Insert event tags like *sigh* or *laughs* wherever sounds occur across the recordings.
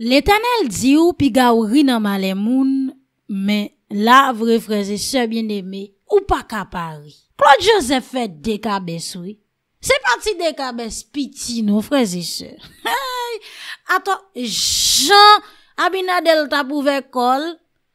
Le tanel di ou pi ga ou ri nan male moun, men la vre fraziseur bin deme, ou pa ka pari. Claude Joseph fèd dekabès wè. Se pati dekabès piti nou fraziseur. Hey! Ato, jan, Abinadel ta pouve kol,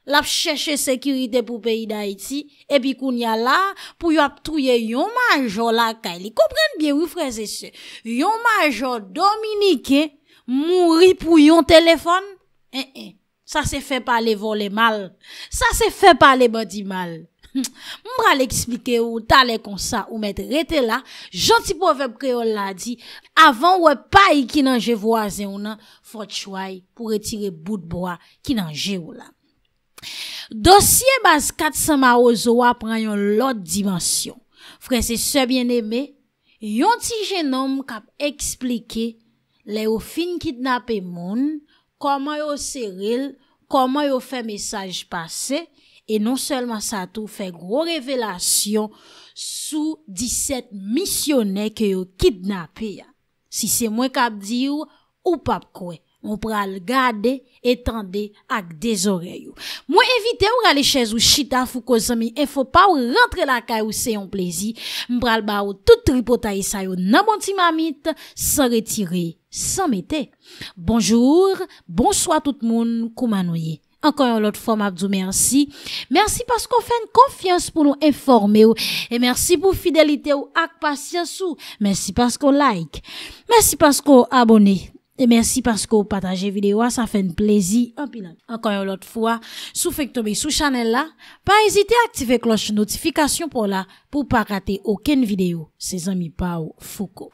lap chèche sekirite pou peyi da iti, epi koun ya la, pou yo ap truye yon majo la kèli. Koupren bien wè fraziseur. Yon majo Dominike, Mouri pou yon telefon? E, e, sa se fe pale vole mal. Sa se fe pale body mal. *laughs* Mbra le eksplike ou, tale konsa ou met rete la, janti povep kre ou la di, avan ou e pay ki nan je voazen ou nan, fot chway pou retire bout boa ki nan je ou la. Dosye bas kat sa ma ozo wa pran yon lot dimensyon. Frese se bien eme, yon ti jenom kap eksplike, Le yo fin kidnap e moun, koman yo seril, koman yo fe mesaj pase, e non selman sa tou fe gro revelasyon sou 17 misyoner ke yo kidnap e ya. Si se mwen kap di ou, ou pap kwe. Mwen pral gade etande ak dezoreyo. Mwen evite ou rale chèz ou chita fou kozomi. Enfou pa ou rentre la ka ou se yon plezi. Mwen pral ba ou tout tripotay e sa yo nan bonti mamit. San retire, san mete. Bonjour, bonsoit tout moun koumanoye. Enkoyon lot fòm ak djou mersi. Mersi paskou fèn konfians pou nou informe ou. E mersi pou fidelite ou ak pasyans ou. Mersi paskou like. Mersi paskou abone. E mersi paske ou pataje videwa, sa fe nplezi. An pinan, ankan yo lot fwa, sou fek tobe sou chanel la, pa ezite aktive kloche notifikasyon pou la pou pa rate oken videyo se zanmi pa ou foko.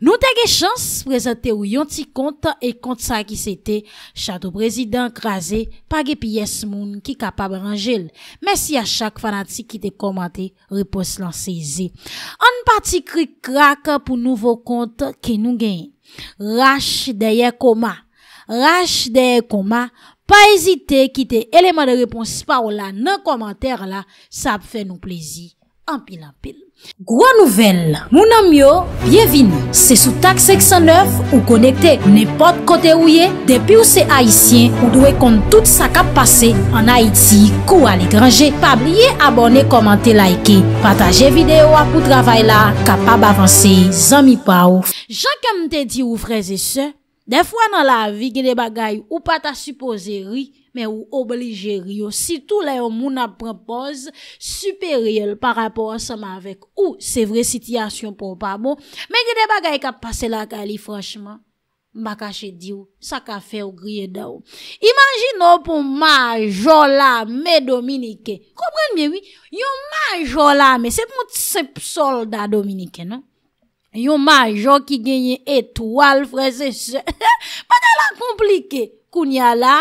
Nou te ge chans prezente ou yon ti kont e kont sa ki se te, chato prezident krasi, pa ge piyes moun ki kapab ranjil. Mersi a chak fanatik ki te komante, repos lan seize. An pati krik krak pou nouvo kont ki nou gen. Rash deye koma, rash deye koma, pa ezite ki te eleman de reponsi pa ou la nan komante la, sa ap fe nou plezi. Gwa nouvel, mounan myo, bienvin, se sou tak 609 ou konekte nepot kote ou ye, depi ou se haisyen ou dwe kont tout sa kap pase, an Haiti, kou al ekranje, pa blye abone, komante, like, pataje videyo apou travay la, kapab avanse, zami pa ou. Jan kem te di ou freze se, defwa nan la vi gede bagay ou pata supose ri, Ou obliger yo Si tou la yo moun ap propose Superiyel par rapport an seman avek Ou se vre sityasyon pou pa bo Men gede bagay ka pase la kali Franchman Bakache diyo Sa ka fe ou griye da ou Imagin nou pou majo la me dominike Komprene miye wii Yo majo la me Se moun sep sol da dominike Yo majo ki genye etwal Fransese Pada la komplike Kounia la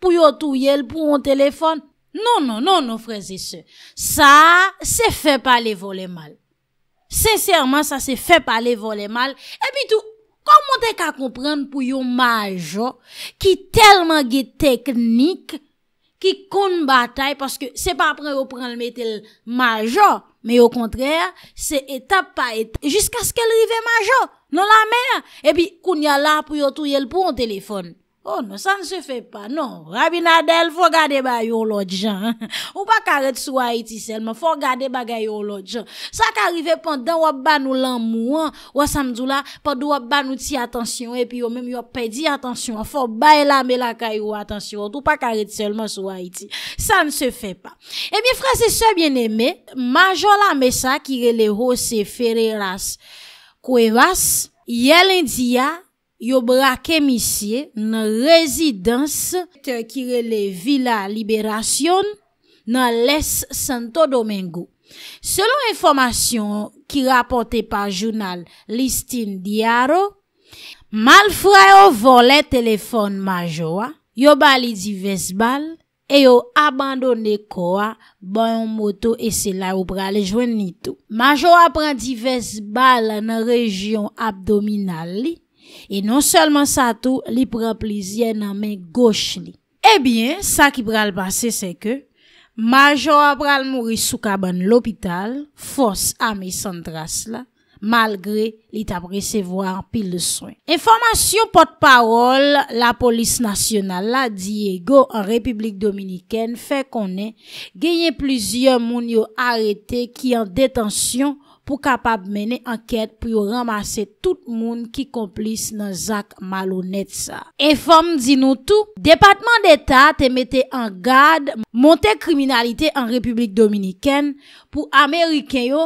pou yon tou yel pou yon telefone. Non, non, non, non, freze se. Sa, se fe pali vole mal. Sensèrman, sa se fe pali vole mal. E pi tou, komon dek a komprende pou yon majo ki telman ge teknik ki kon batay paske se pa pre ou pran metel majo, me yo kontrèr, se eta pa eta. Jiska skèl rive majo, nan la mè. E pi, koun yal la pou yon tou yel pou yon telefone. Oh non, ça ne se fait pas. Non, Rabinadel, faut garder yon l'autre gens. Ou pas karet sur Haïti seulement, faut garder bagay l'autre gens. Ça qui pendant ou ba nous l'amour, ou samedi là, pendant ou ba nous ti attention et puis ou même yo perdu attention, faut bailler la mais la On attention, ou pas karet seulement sur Haïti. Ça ne se fait pas. Eh bien frères et sœurs bien-aimés, Major la Messa qui le José Ferreras Cuevas, Yelindia, yo bra kemissye nan rezidans te kirele Villa Liberation nan Les Santo Domingo. Selon informasyon ki rapote pa jounal Listin Diaro, malfrayo vo le telefon majowa, yo bali di vesbal, e yo abandone kwa bayon moto esela ou bra le jwen nito. Majowa pran di vesbal nan rejyon abdominal li, E non selman sa tou, li pran plizye nan men gòch li. Ebyen, sa ki pran l basè se ke, majò a pran mouri soukaban l opital, fòs a men san dras la, malgré li tapre se vòran pil de soin. Informasyon pot parol, la polis nasyonal la Diego en Republik Dominikèn fè konè genye plizye moun yo arete ki an detansyon pou kapap mene anket pou yo ramase tout moun ki komplis nan Zak Malonetsa. E fom di nou tou, Depatman d'Etat te mette an gade, monte kriminalite an Republik Dominiken pou Ameriken yo,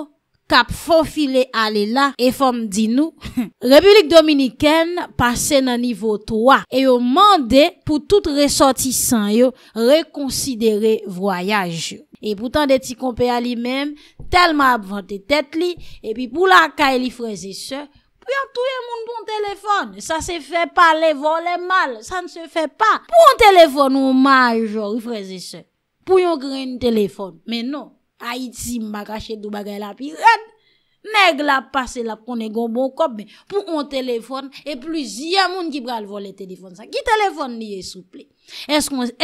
kap fonfile ale la e fom di nou. *laughs* Republik Dominikèn pase nan nivou 3 e yo mande pou tout resotisan yo rekonsidere voyaj yo. E pou tan de ti kompe a li men, tel ma ap vante tet li, e pi pou la ka e li freze se, pou yon touye moun pou yon telefone. Sa se fe pa le vo le mal, sa ne se fe pa. Pou yon telefone ou ma jo refreze se, pou yon gre yon telefone, men nou, Ha iti bon mba kache dou bagay la pi, ren, neg la pase la ponen gombo kop, pou on telefone, e plu ziyamoun ki bral volen telefone sa. Ki telefone niye souple?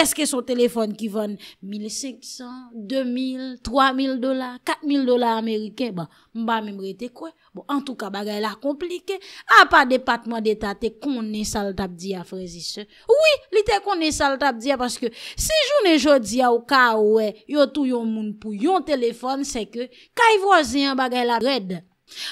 Eske son telefone ki ven 1.500, 2.000, 3.000 dola, 4.000 dola Amerike, mba mbembre te kwe? Bon, an tou ka bagay la komplike, a pa Depatman d'Etat te konen sal tap diya frezi se. Ouwi, li te konen sal tap diya paske si joun e jodi a ou ka oue, yo tou yon moun pou yon telefon se ke kay vozyan bagay la drede.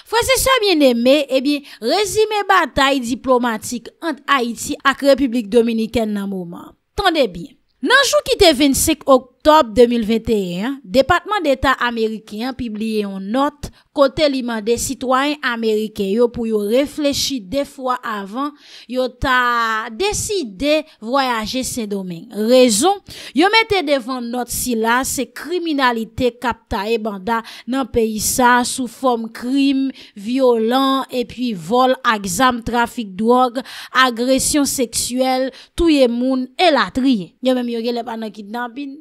Frezi se a bine me, e eh bie, rezime batay diplomatik ant Haiti ak Republik Dominiken nan mouman. Tande bie, nan joun ki te 25 ok, 2021, Depatman d'Etat Amerikien pibliye yon not kote liman de sitwany Amerike yo pou yo reflechi de fwa avan, yo ta deside voyaje se domen rezon, yo mette devan not sila se kriminalite kapta e banda nan peyisa sou form krim violan e pi vol agzam trafik dwog agresyon seksuel touye moun elatriye yo mèm yo gele pa nan ki dambin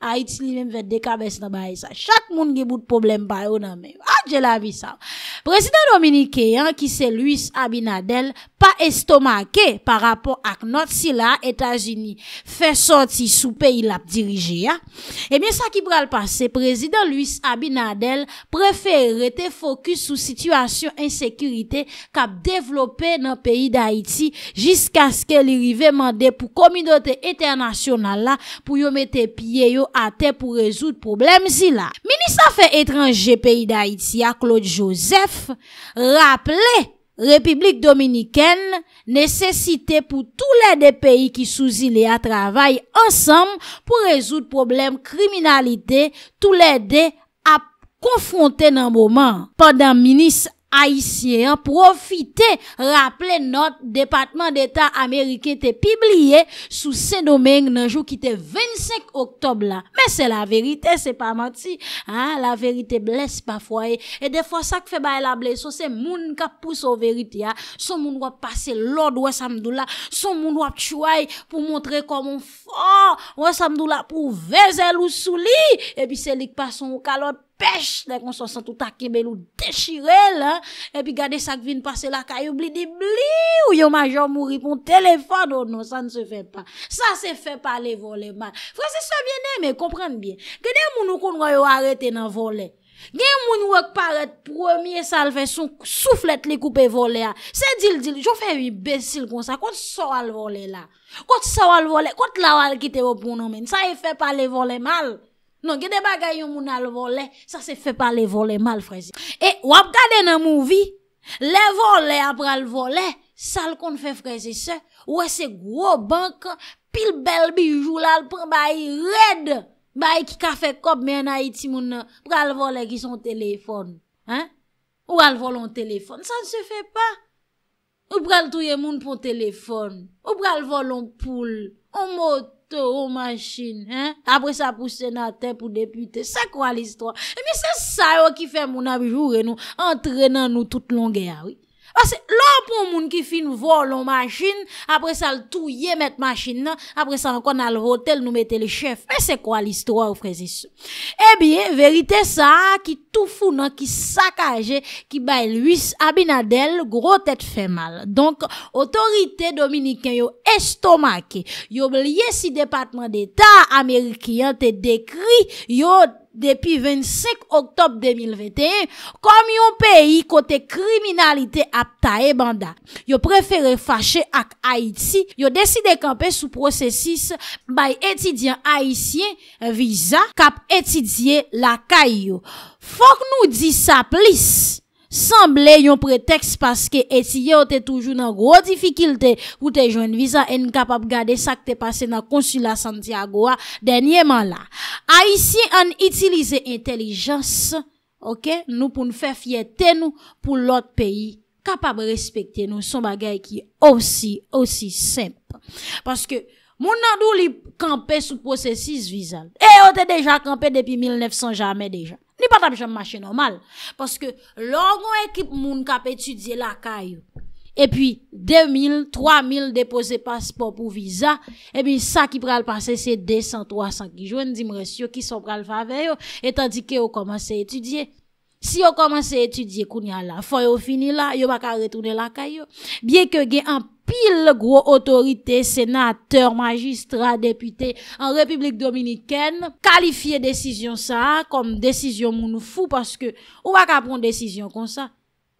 Haiti li men vet dekabes nan baye sa. Chak moun ge bout problem baye ou nan men. Adjela ah, visav. Prezident Dominique, ki se Luis Abinadel, pa estomake par rapport ak not sila Etats-Unis fè soti sou peyi la dirije ya. Emyen sa ki pral pase, prezident Luis Abinadel prefere te fokus sou situasyon en sekurite kap devlope nan peyi da Haiti jiska skè li rive mande pou kominote eternasyonal la pou yo mette pieyo a te pou rezout problem zila. Minis a fe etranje peyi da Itia Claude Joseph raple Republik Dominiken nesesite pou tou le de peyi ki sou zile a travay ansam pou rezout problem kriminalite tou le de a konfronte nan mouman. Padam minis haïtien profiter rappeler notre département d'état américain était publié sous ce domaine un jour qui était 25 octobre là mais c'est la vérité c'est pas menti hein la vérité blesse parfois et, des fois ça qui fait bailler la blessure c'est moun qui pousse aux vérité hein son moun doit passer l'ordre ouais samdoula son moun doit tuer pour montrer comment fort ouais samdoula pour verser ou souli et puis c'est lui qui passe son pêche, là qu'on s'en tout à nous déchiré, là, et puis garder ça qui vient passer là caille, oublie dit bli, ou un major mourir pour téléphone, oh non, ça ne se fait pas. Ça c'est fait ah. par les volets mal. Frère, c'est ça bien aimé, comprenez bien. Que des mounou qu'on va arrêter dans voler. Gen moun wèk paret premier salve son souflet li coupe volé a. Se dil dil, j'en fais yi besil kon sa, kont voler, al volé la. va voler al volé, kont la wal quitter au bon omen. ça yi fait par le volé mal. Non, genè bagay yon moun al volè, sa se fè pa le volè mal freze. E wap gade nan mouvi, le volè apra al volè, sal kon fè freze se, wè se gwo bank, pil bel bijou lal pran bayi red, bayi ki kafe kop men a iti moun, pran al volè ki son telefon. Ou al volè an telefon, sa ne se fè pa. Ou pran touye moun pon telefon, ou pran al volè an poule, an mot, To ou oh, manchine, apre sa pousse nan ten pou depute, sa kwa l'histoire? E eh mi se sa yo oh, ki fè moun abjou re nou, entren nan nou tout lon gaya, wii. Asè, lò pou moun ki fin vò lò machin, apre sa l'tou ye met machin nan, apre sa ankon al votel nou mette lè chèf, mè se kwa l'histoire ou frezi sou? Ebyen, eh verite sa, ki toufou nan, ki sakaje, ki baye luis, abinadel, gro tèt fè mal. Donk, otorite dominikèn yo estomake, yo blye si departement d'Etat Amerikien te dekri, yo... Depuis 25 octobre 2021, comme yon pays pays côté criminalité à banda. Yo préféré fâcher Haïti. Haïti. yo décidé camper sous processus by étudiant haïtien visa cap étudier la caillou. Faut que nous dit ça plus semble un prétexte parce que si toujours dans gros difficulté pour te visa et capable garder ça qui te passé dans le consulat Santiago hein, dernièrement là. Haïtien en utiliser intelligence, OK, nous pour nous faire fierté nous pour l'autre pays capable de respecter nous son bagage qui est aussi aussi simple parce que Moun nan dou li kampe sou processus visa. Et yo te déjà kampe depuis 1900 jamais déjà. Ni pas jamais marcher normal. que que équipe moun kap étudier la caille. et puis 2000, 3000 déposés pour pour visa. E puis bien, ça qui pral passer, c'est 200, 300 qui jouent, di monsieur, qui sont pral fave et tandis que vous commencé à étudier, Si yo komanse étudier, étudier la, fo fini la, yo pas retourner la caille. Bien que gen un pil gro otorite, senateur, magistrat, depute en Republik Dominikène, kalifiye desisyon sa kom desisyon moun fou, paske ou baka proun desisyon kon sa,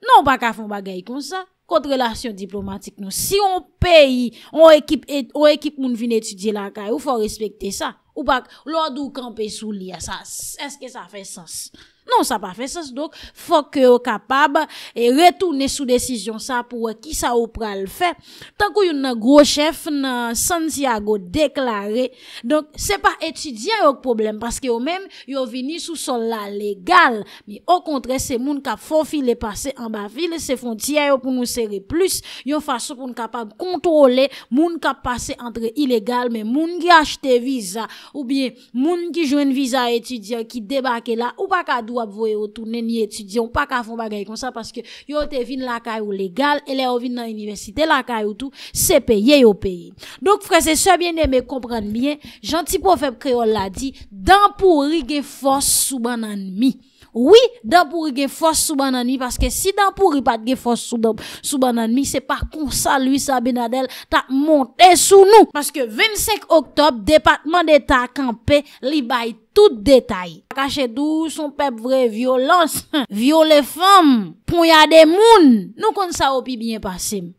nou baka proun bagay kon sa, kontrelasyon diplomatik nou. Si yon peyi, yon ekip moun vin etudye lakay, ou fò respekte sa, ou bak lòdou kampè sou li ya sa, eske sa fè sens? Non, sa pa fe sas. Dok, fok yo kapab e retoune sou desisyon sa pou ki sa ou pral fe. Tankou yon nan gros chef nan Santiago deklare. Dok, se pa etudyayok problem paske yo men yo vini sou sol la legal. Mi, o kontre, se moun kap fon fil e pase an ba fil se fon tiyayok pou nou seri plus. Yo fason pou nou kapab kontrole moun kap pase antre ilegal men moun ki achte viza ou biye moun ki jwen viza etudyay ki debake la ou pa kadwa pour ap retourner ni étudiant pas qu'à font comme ça parce que yo te vinn la caillou légal et les ou dans université la caillou tout c'est payé au pays donc frère c'est ça bien aimé comprendre bien gentil prophète créole l'a dit dans pourri gen force sous banane ennemi Oui, Dampouri ge fos sou banan mi. Paske si Dampouri pat ge fos sou banan mi, se pa kon sa lui sa binadel ta monte sou nou. Paske 25 Oktob, Depatman d'Etat akampe li bay tout detay. Akache dou, son pep vre violans. *laughs* Viole fam, pou yade moun. Nou kon sa opi binye pasim.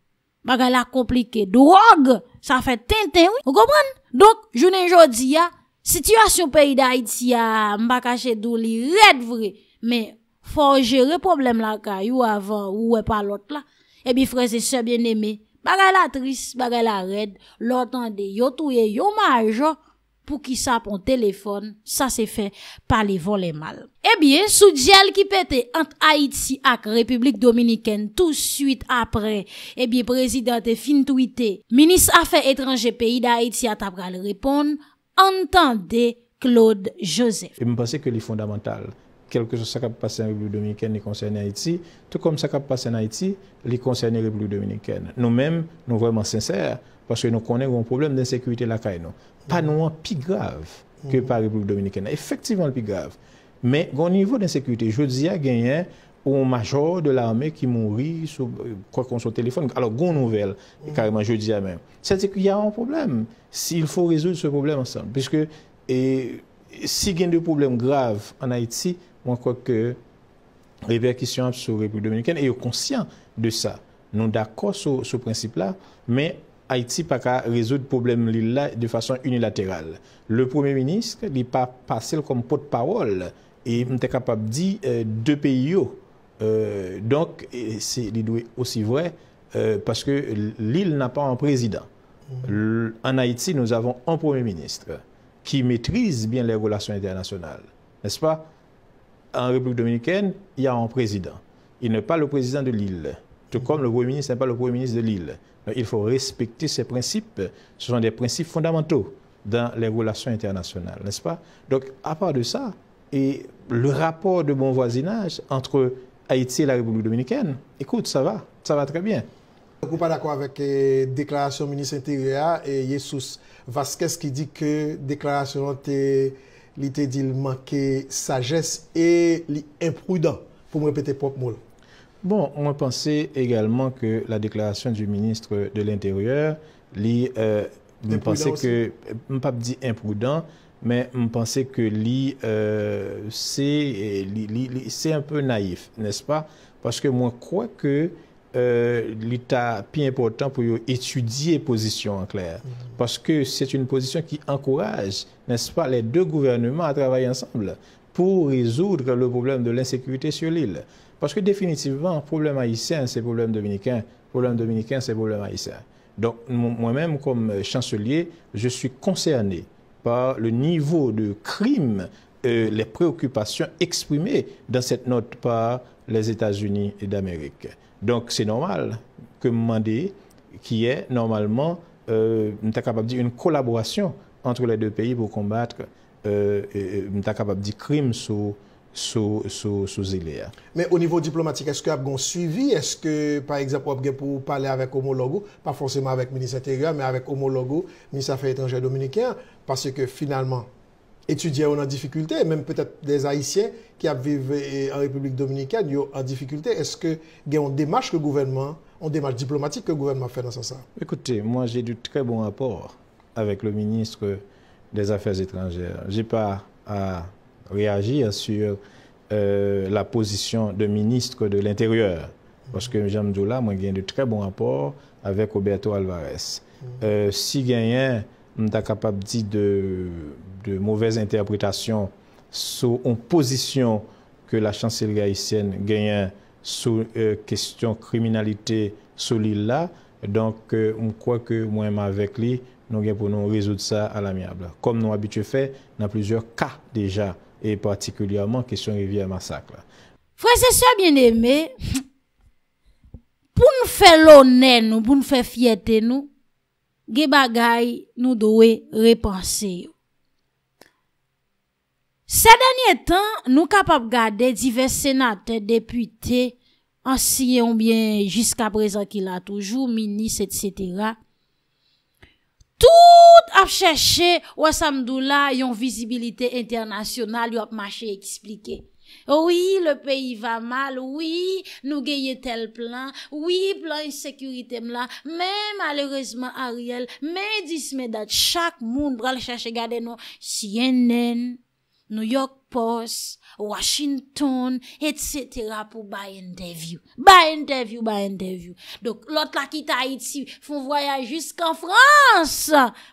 Bagala komplike, drog, sa fe ten ten. Ou koman? Donk, jounen jodi ya. Sityasyon peyi da Haiti a mbakache dou li red vre, me forjere problem la ka yu avan ou e pa lot la, ebi freze sebyen eme, bagay la tris, bagay la red, lotan de yotouye yomajo pou ki sapon telefon, sa se fe pali vole mal. Ebi sou djel ki pete ant Haiti ak Republik Dominikèn tout suite apre, ebi prezidente fin twite, minis afe etranje peyi da Haiti atap gal repon, entende Claude Joseph. Mwen pase ke li fondamental, kelke sa kape pase an Republik Dominikene li konseyne Haiti, tout kom sa kape pase an Haiti, li konseyne Republik Dominikene. Nou men nou vwèman sensèr, paske nou konen goun problem d'insekwite lakay nou. Pa nou an pi grav ke pa Republik Dominikene, efektivman li pi grav. Men goun nivou d'insekwite, jodi a genyen, un major de l'armée qui mourit sur quoi qu'on son téléphone. Alors, bonne nouvelle, mm. carrément, carrément dis à même. C'est-à-dire qu'il y a un problème. S'il faut résoudre ce problème ensemble. Puisque et, si y a des problèmes graves en Haïti, moi, crois que répercussions sur la République dominicaine et conscient de ça. Nous d'accord sur ce principe-là, mais Haïti n'a pas résoudre le problème de façon unilatérale. Le Premier ministre n'est pas passé comme porte-parole et il était capable de dire euh, deux pays. Yo. Euh, donc, c'est aussi vrai euh, parce que l'île n'a pas un président. Mm-hmm. en Haïti, nous avons un Premier ministre qui maîtrise bien les relations internationales, n'est-ce pas En République dominicaine, il y a un président. Il n'est pas le président de l'île, tout mm-hmm. comme le Premier ministre n'est pas le Premier ministre de l'île. Il faut respecter ces principes. Ce sont des principes fondamentaux dans les relations internationales, n'est-ce pas Donc, à part de ça, et le rapport de bon voisinage entre Haiti et la République Dominicaine. Écoute, ça va, ça va très bien. Je ne suis pas d'accord avec la euh, déclaration du ministre de l'Intérieur et Jesus Vazquez qui dit que la déclaration a manqué la sagesse et l'imprudent, pour me répéter proprement. Bon, on pensait également que la déclaration du ministre de l'Intérieur, on euh, pensait que, on ne peut pas dire imprudent, mais je pense que euh, c'est un peu naïf, n'est-ce pas? Parce que moi, je crois que l'État plus important pour étudier position en clair. Mhm. Parce que c'est une position qui encourage, n'est-ce pas, les deux gouvernements à travailler ensemble pour résoudre le problème de l'insécurité sur l'île. Parce que définitivement, problème haïtien, c'est problème dominicain. Problème dominicain, c'est problème haïtien. Donc, moi-même, comme chancelier, je suis concerné par le niveau de crime, euh, les préoccupations exprimées dans cette note par les États-Unis et d'Amérique. Donc c'est normal que mandé qui est normalement, euh, capable de dire, une collaboration entre les deux pays pour combattre, euh, capable de dire, crime sous sous, sous, sous hein. Mais au niveau diplomatique, est-ce qu'il y a suivi Est-ce que, par exemple, pour parler avec homologue, pas forcément avec le ministre intérieur, mais avec homologue, ministre des Affaires étrangères dominicain, parce que finalement, étudiants ont en difficulté, même peut-être des Haïtiens qui vivent eh, en République dominicaine ont en difficulté. Est-ce qu'il y a une démarche que le gouvernement, on démarche diplomatique que le gouvernement fait dans ce sens Écoutez, moi j'ai du très bon rapport avec le ministre des Affaires étrangères. Je n'ai pas à réagir hein, sur euh, la position de ministre de l'Intérieur. Parce que M. Doula, moi, j'ai de très bons rapports avec Roberto Alvarez. Mm. Euh, si quelqu'un on est capable de, de, mauvaises interprétations sur une position que la chancellerie haïtienne a sur euh, question criminalité sur l'île-là, donc on croit que moi-même avec lui, nous pour nous résoudre ça à l'amiable. Comme nous habitués fait dans plusieurs cas déjà Et particulièrement question Rivière-Massac. Frères et sœurs bien-aimés, pou nou fè l'honnein nou, pou nou fè fieté nou, ge bagay nou doè repenser. Sa danye tan nou kapap gade divers sénatè, deputè, ansiyon bien jiska prezant ki la toujou, minis, etc., Tout ap chèche wè sa mdou la yon vizibilite internasyonal yon ap mache eksplike. Ouwi, le peyi va mal, ouwi, nou geye tel plan, ouwi, plan yon sekurite mla, men malèrezman a riel, men disme dat chak moun bral chèche gade nou CNN, New York Post. Washington, et sètera pou baye interview. Baye interview, baye interview. Donk, lot la ki ta iti, foun voyaje jusqu'an Frans.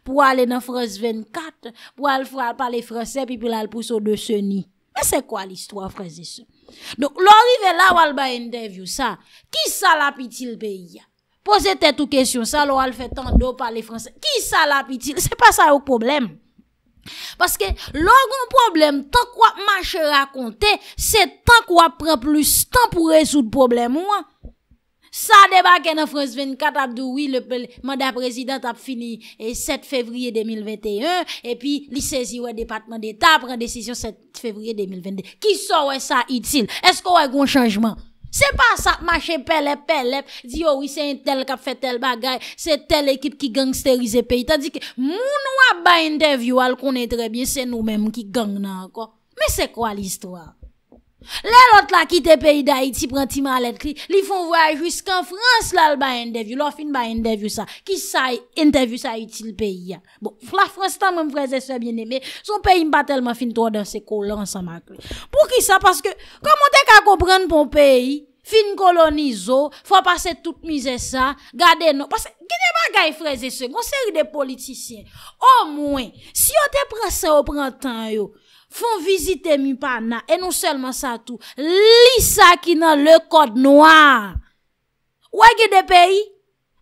Pou wale nan Frans 24, pou wale fwa pale Fransè, pi pou wale pousse ou de sèni. Mè sè kwa l'histoire Frans de sè? Donk, lò rive la wale baye interview sa, ki sa la pitil pe yè? Pose tè tou kèsyon sa, lò wale fè tan do pale Fransè. Ki sa la pitil? Sè pa sa ou probleme? Paske logon problem, tan kwa manche rakonte, se tan kwa pren plus, tan pou rezout problem ou an. Sa deba ken an fransven katap dwi, le mada prezident ap fini 7 fevriye 2021, epi li sezi ou e departement d'Etat pren desisyon 7 fevriye 2022. Ki so wè sa itil? Esko wè gon chanjman? Se pa sa mache pelep pelep, di yo wis se entel kap fe tel bagay, se tel ekip ki gangsterize pey, ta di ki moun wap ba interview al konen trebyen, se nou menm ki gang nan anko. Me se kwa l'istwa? Le lot la ki te peyi da Haiti prantima alet kli, li fon vweye jusqu'an Frans lal ba yon devyo, lor fin ba yon devyo sa, ki sa yon devyo sa Haiti l peyi ya. Bon, la Frans tan mwen freze se bien eme, sou peyi mpa telman fin tol dan se kolon sa makwe. Pou ki sa, paske, komon te kakoprenn pou peyi, fin kolonizo, fwa pase tout mize sa, gade nou. Paske, ki te bagay freze se, konseri de politisyen, o mwen, si yo te prese o prantan yo, Fon vizite mi pa na. E nou selman sa tou. Li sa ki nan le kod noa. Ou e ge de peyi?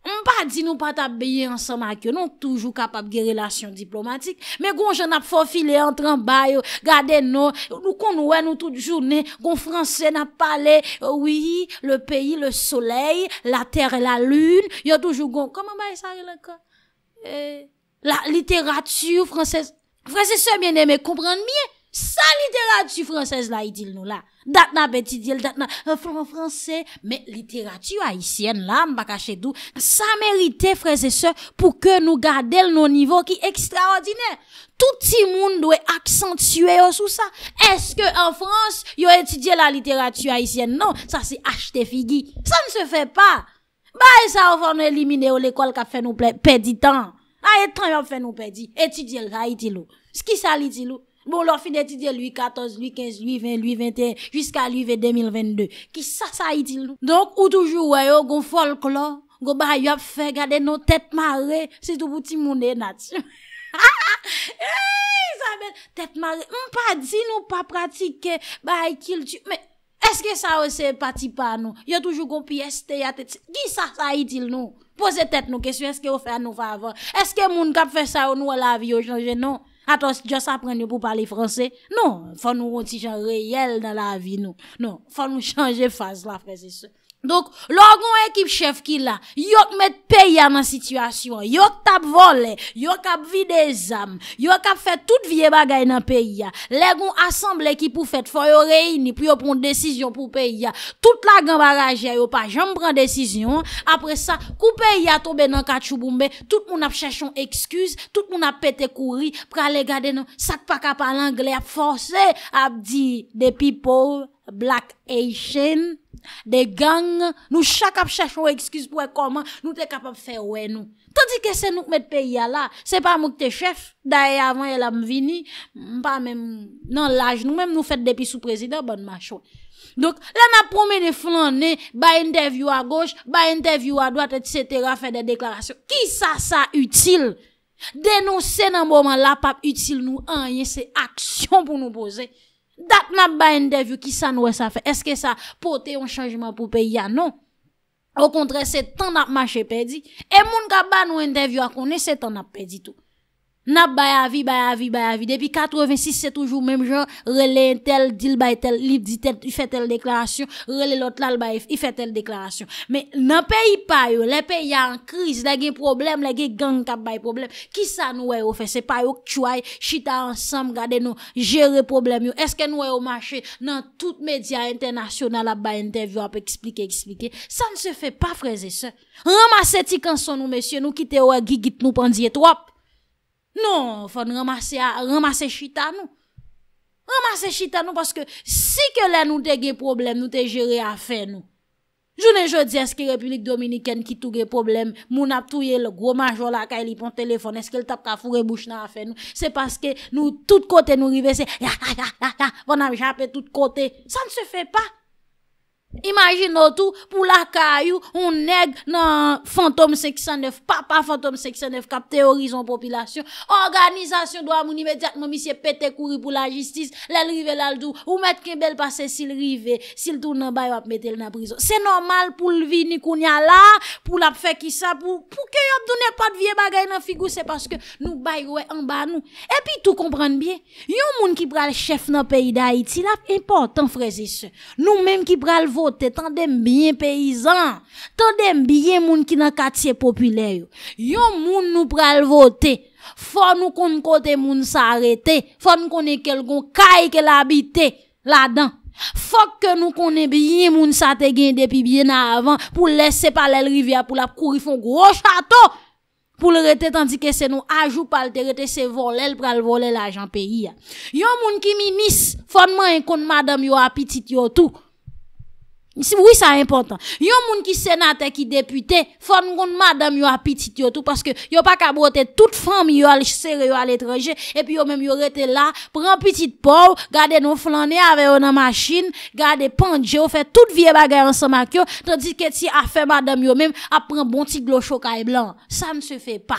M pa di nou pata beye ansan mak yo. Non toujou kapap ge relasyon diplomatik. Me goun jen ap fofile entran bayo. Gade nou. Nou kon nou e nou tout jounen. Goun franse nap pale. Ou i, le peyi, le soley, la ter e la lun. Yo toujou goun. Koman baye sa re eh, la ka? La literatur franse. Franse se mene me kompran miye. Sa littérature française là, il dit nous là. Dat na petit diel, na euh, français. Mais littérature haïtienne là, m'a caché Ça mérite, frères et sœurs, pour que nous gardions nos niveaux qui extraordinaires. Tout le monde doit accentuer sous ça. Est-ce que en France, ont étudié la littérature haïtienne? Non, ça c'est acheter figui. Ça ne se fait pas. Bah, ça, on va nous éliminer au l'école qui a fait nous perdre du temps. Ah, et fait nous perdre. Étudier le il le Ce qui ça, dit Bon, lor fin de ti de luy 14, luy 15, luy 20, luy 21, jiska luy 20, 2022. Ki sa sa itil nou? Donk, ou toujou wè yo, oh, goun folk lò, goun ba yop fè gade nou tèt mare, se tou bouti moun de nat. Ha *laughs* eh, ha! Ye, sa men, tèt mare. Mpa mm, di nou, mpa pratike, ba yikil ti. Me, eske sa wè se pati pa nou? Yo toujou goun pi este ya tèt. Ki sa sa itil nou? Pose tèt nou, kesu eske wè fè nou fè avan. Eske moun kap fè sa wè nou wè la vi yo jange nou? Atos, just apren yo pou pali franse. Non, fwa nou roti jan reyel nan la vi nou. Non, fwa nou chanje faz la fwe se se. Donk, lor goun ekip chef ki la, yonk met peya nan situasyon, yonk tap vole, yonk ap vide zam, yonk ap fet tout vie bagay nan peya. Lè goun asemble ekip ou fet fò yon reyni pou yon proun desisyon pou peya. Tout la goun baraje yo pa, joun proun desisyon, apre sa, kou peya tobe nan kachouboumbe, tout moun ap chachon ekskuse, tout moun ap pete kouri, pralè e gade nan sakpa kapalang, lè ap force ap di de pipo ou. Black Asian, des gangs, nous chaque ap cherche une excuse pour comment nous t'es capable de faire ouais nous. Tandis que c'est nous qui mettons pays là, c'est pas nous qui t'es chef. D'ailleurs, avant, elle a venu, pas même, non, l'âge, nous même nous faisons depuis sous président, bonne macho. Donc, là, on a promené flané, bah, interview à gauche, bah, interview à droite, etc., faire des déclarations. Qui ça, ça, utile? Dénoncer dans moment là, pas utile, nous, rien, c'est action pour nous poser. Dat nap ba en devyo ki sa nou e sa fe, eske sa pote yon chanjman pou pe ya, non? Ou kontre, se tan nap mache pedi, e moun kap ba nou en devyo akone, se tan nap pedi tout. Nap bay avi, bay avi, bay avi. Depi 86, se toujou mèm jò, rele yon tel, dil bay tel, li di tel, yon fe tel deklarasyon, rele lòt lal bay, yon fe tel deklarasyon. Mè, nan pe yon pa yon, le pe yon kriz, lege problem, lege gang kap bay problem, ki sa nou wè yon fè? Se pa yon ktou wè, chita ansam gade nou, jere problem yon. Eske nou wè yon mâche nan tout media internasyon nan la bay interview ap, eksplike, eksplike. Sa nse fè pa freze se. Ran ma seti kan son nou mesye, nou kite wè gigit Non, fon remase chita nou. Remase chita nou, paske si ke non. non. la nou te ge problem, nou te jere afe nou. Jounen je di, eske Republik Dominiken ki tou ge problem, moun ap touye le gwo manjola ka elipon telefon, eske el tap ka fure bouch nan afe nou. Se paske nou tout kote nou rive se, ya ya ya ya, fon ap japer tout kote. Sa n se fe pa. Imagine nou tou Pou la kayou Ou neg nan fantom 609 Pa pa fantom 609 Kapte orizon popilasyon Organizasyon dwa moun imediat Moun misye pete kouri pou la jistis Lèl rive lal dou Ou met ke bel pase sil rive Sil tou nan bay wap metel nan prizon Se normal pou lvi ni koun ya la Pou lap fe ki sa Pou ke yop dounen pat vie bagay nan figou Se paske nou bay wè an ba nou E pi tou kompran biye Yon moun ki pral chef nan peyi da Haiti Lap e portan frezise Nou menm ki pral vo Tandem bien paysan Tandem bien bien moun ki nan quartier populaire Yon moun nous pral Faut nous qu'on ne kote moun s'arrêter, faut nous konen quelqu'un kay ke là là Faut que ke nou ait bien moun sa te gen depuis bien avant Pour laisser parler le rivière Pour la courir fond gros château Pour le rete que c'est nous nou ajou pal te rete se le pral voler l'argent pays Yon moun ki minis Faut m'en kon madame yo petit yo tout oui, ça est important. Yon moun qui sénateur, qui député, faut madame yon petit yo tout parce que yon pas qu'à toute famille yon al serre à l'étranger et puis yon même yon rete là, prend petite pauvre, gardez nos flaner avec yon machine, gardez pendu, fait toute vieille bagarre ensemble avec yo tandis que si a fait madame yo même, a prend bon petit chocolat blanc. Ça ne se fait pas.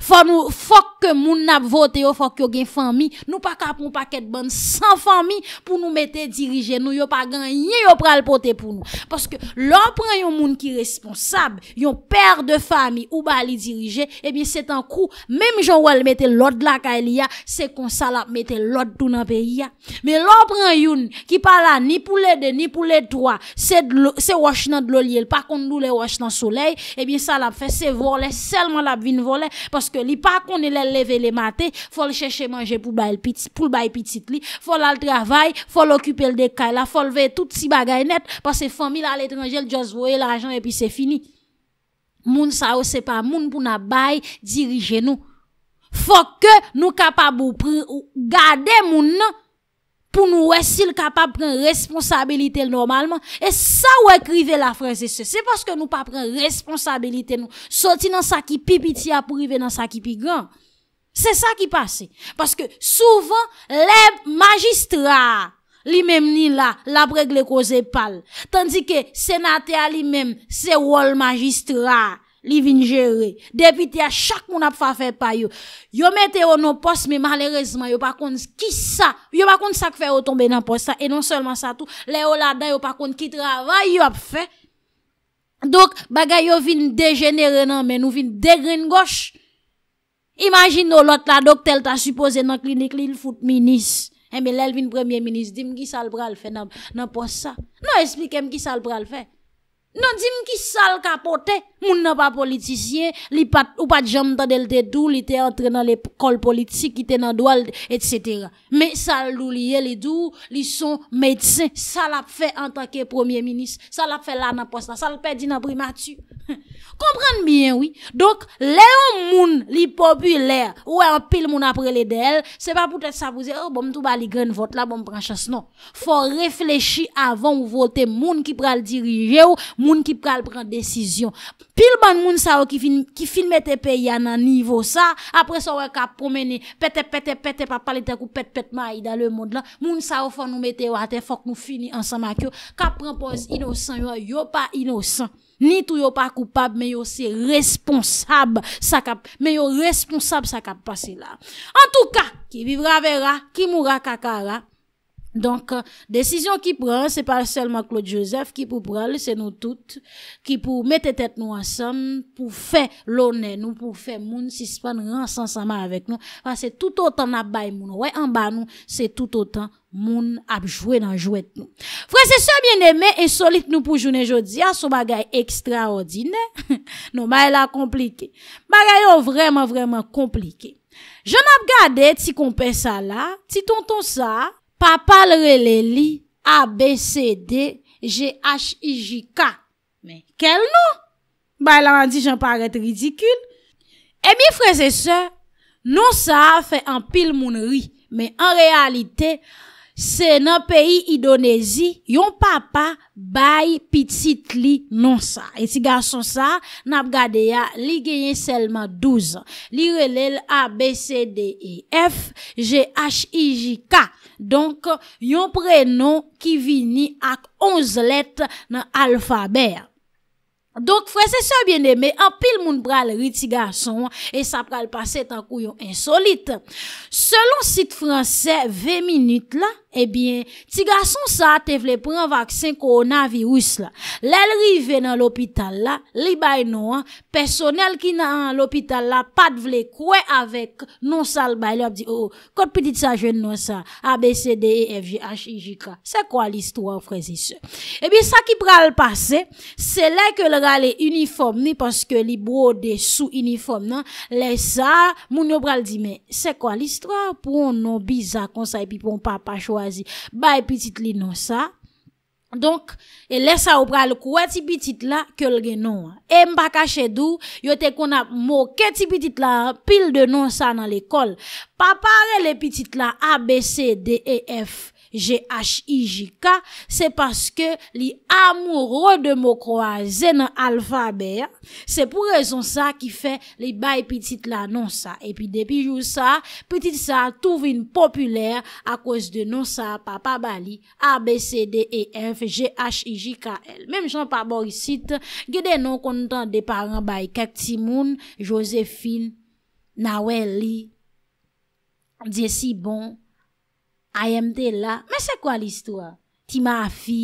Fok ke moun nap vote yo Fok yo gen fami Nou pa kap moun paket ban San fami Pou nou mette dirije Nou yo pa ganyen Yo pral pote pou nou Paske lopren yon moun ki responsab Yon per de fami Ou ba li dirije Ebyen eh setan kou Mem jan wale mette lod la ka el ya Se kon salap mette lod tou nan pe ya Me lopren yon Ki pala ni pou lede ni pou lede dwa Se wach nan dloli el Pakon nou le wach nan soley Ebyen eh salap fese vole Selman lap vin vole Paske moun nap vote ke li pa kon e lè leve lè mate, fol chèche manje pou l'bay pitit li, fol al travay, fol okype l dekay la, fol vè tout si bagay net, pa se fomil al etranjel, jòs vwoye l'ajan, epi se fini. Moun sa ou se pa, moun pou nabay dirije nou. Fok ke nou kapabou prou, gade moun nan, pour nous est s'il capable de prendre responsabilité normalement et ça ou écrivez la phrase c'est parce que nous pas prendre responsabilité nous sortir dans ça qui pipiti pour arriver dans ça qui plus grand c'est ça qui passe parce que souvent les magistrats lui-même ni là, la règle cause Tandis que sénateur lui-même, c'est rôle magistrat li vin gérer Depuis à chaque moun a fa faire pa yo yo mette au poste mais malheureusement yo pa konn ki ça yo pa konn ça faire tomber dans poste et non seulement ça tout les yo là yo pa konn qui travaille, yo a fait donc bagay yo vin dégénérer mais nous vin dégrin gauche imagine l'autre la docteur ta supposé dans clinique li fout ministre eh, mais l'Elvin premier ministre, dis-moi qui ça le pral fait, non, poste. ça. Non, explique-moi qui ça le pral fait. Non, dis-moi qui ça le capoté moun n'a pas politicien li ou pas de jambes dans dou li était entré dans l'école politique qui dans nan doual etc. mais ça lou lié li dou li médecin ça l'a fait en tant que premier ministre ça l'a fait là nan poste ça l'a perdu nan primature *laughs* Comprendre bien oui donc les moun li populaire ou en pile moun après les d'elle c'est pas pour être ça vous dire oh, bon tout va les grande vote là bon prend chance non faut réfléchir avant de voter qui ki le diriger ou qui qui le prendre décision Pil ban moun sa ou ki fin mette pe ya nan nivou sa, apre sa ou e ka promene, pete pete pete pa palite kou pete pete mayi da le moun la, moun sa ou fa nou mette wate, fa k nou fini ansan makyo. Ka propos inosan yo, yo pa inosan, ni tou yo pa koupab, me yo se responsab sa ka, me yo responsab sa ka pasi la. An tou ka, ki vivra vera, ki moura kakara. Donk, desisyon ki pran, se pa selman Claude Joseph ki pou pran lise nou tout, ki pou mette tet nou ansem, pou fe lonen nou, pou fe moun si se pan ran san sama avek nou, fa se tout otan ap bay moun, wè anba nou, se tout otan moun ap jwè nan jwèt nou. Fransese soum yon eme, e solit nou pou jwè nan jwè diya, sou bagay ekstra odine, nou ma e la komplike, bagay yo vreman vreman komplike. Jwè nan ap gade, ti kompe sa la, ti ton ton sa, Papal rele li, A, B, C, D, G, H, I, J, K. Men, kel nou? Bay lan di jan paret ridikul. E mi freze se, nou sa fe an pil moun ri. Men, an realite, se nan peyi idonezi, yon papa bay pitit li nou sa. Et si gason sa, nap gade ya, li genye selman 12. Li rele li, A, B, C, D, I, e F, G, H, I, J, K. Donk yon prenon ki vini ak 11 let nan alfaber. Donk fwese sebyen eme, an pil moun pral ritiga son e sa pral pase tankou yon insolite. Selon site franse V-Minute la, e eh bin, ti gason sa te vle pou an vaksin koronavirus la, lè l'rive nan l'opital la, li bay nou an, personel ki nan l'opital la, pat vle kwe avèk, non sal bay, lè ap di oh, kote piti sa jen nou sa, ABCDEFGHIJK, se kwa l'istwa ou frezi se? E bin, sa ki pral pase, se lè ke l'ra lè uniform ni, paske li bro de sou uniform nan, lè sa, moun yo pral di me, se kwa l'istwa pou an nou biza konsay, pi pou an pa pa chwa Bye petit pitit li non sa. et ça au ou pral kou ti là, la ke l Et E mpa dou, yo te a moqué pile de non ça dans l'école papa les le là la A, B, C, D, E, F. G-H-I-J-K, se paske li amouro de mou kwa zen an alfaber, se pou rezon sa ki fe li baye pitit la non sa. E pi depi jou sa, pitit sa touvin populer a kwa se de non sa, pa pa bali, A-B-C-D-E-F-G-H-I-J-K-L. Mem jan pa bori sit, gede nou kontan de paran baye kakti moun, Josefine, Naweli, Dessibon, Ayemte la, me se kwa l'istwa? Ti ma a fi,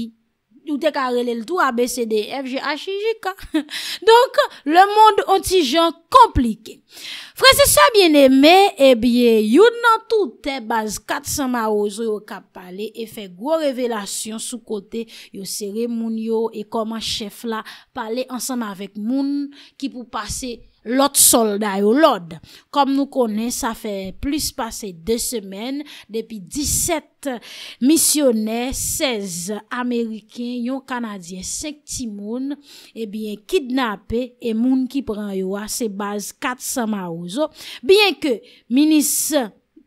ou te karele l'tou a bese de FGHIJK. *laughs* Donk, le moun de ontijan komplike. Franses sa biene me, ebye, eh yon nan toute baz kat sa ma ozo yo ka pale, e fe gwo revelasyon sou kote yo sere moun yo, e koman chef la pale ansanm avek moun ki pou pase kwa. Lot solda yo, lot. Kom nou konen, sa fe plus pase de semen, depi 17 misyoner, 16 Ameriken, yon Kanadyen, 5 timoun, ebyen kidnap e moun ki pran yo a sebaz 400 maouzo. Byen ke, minis...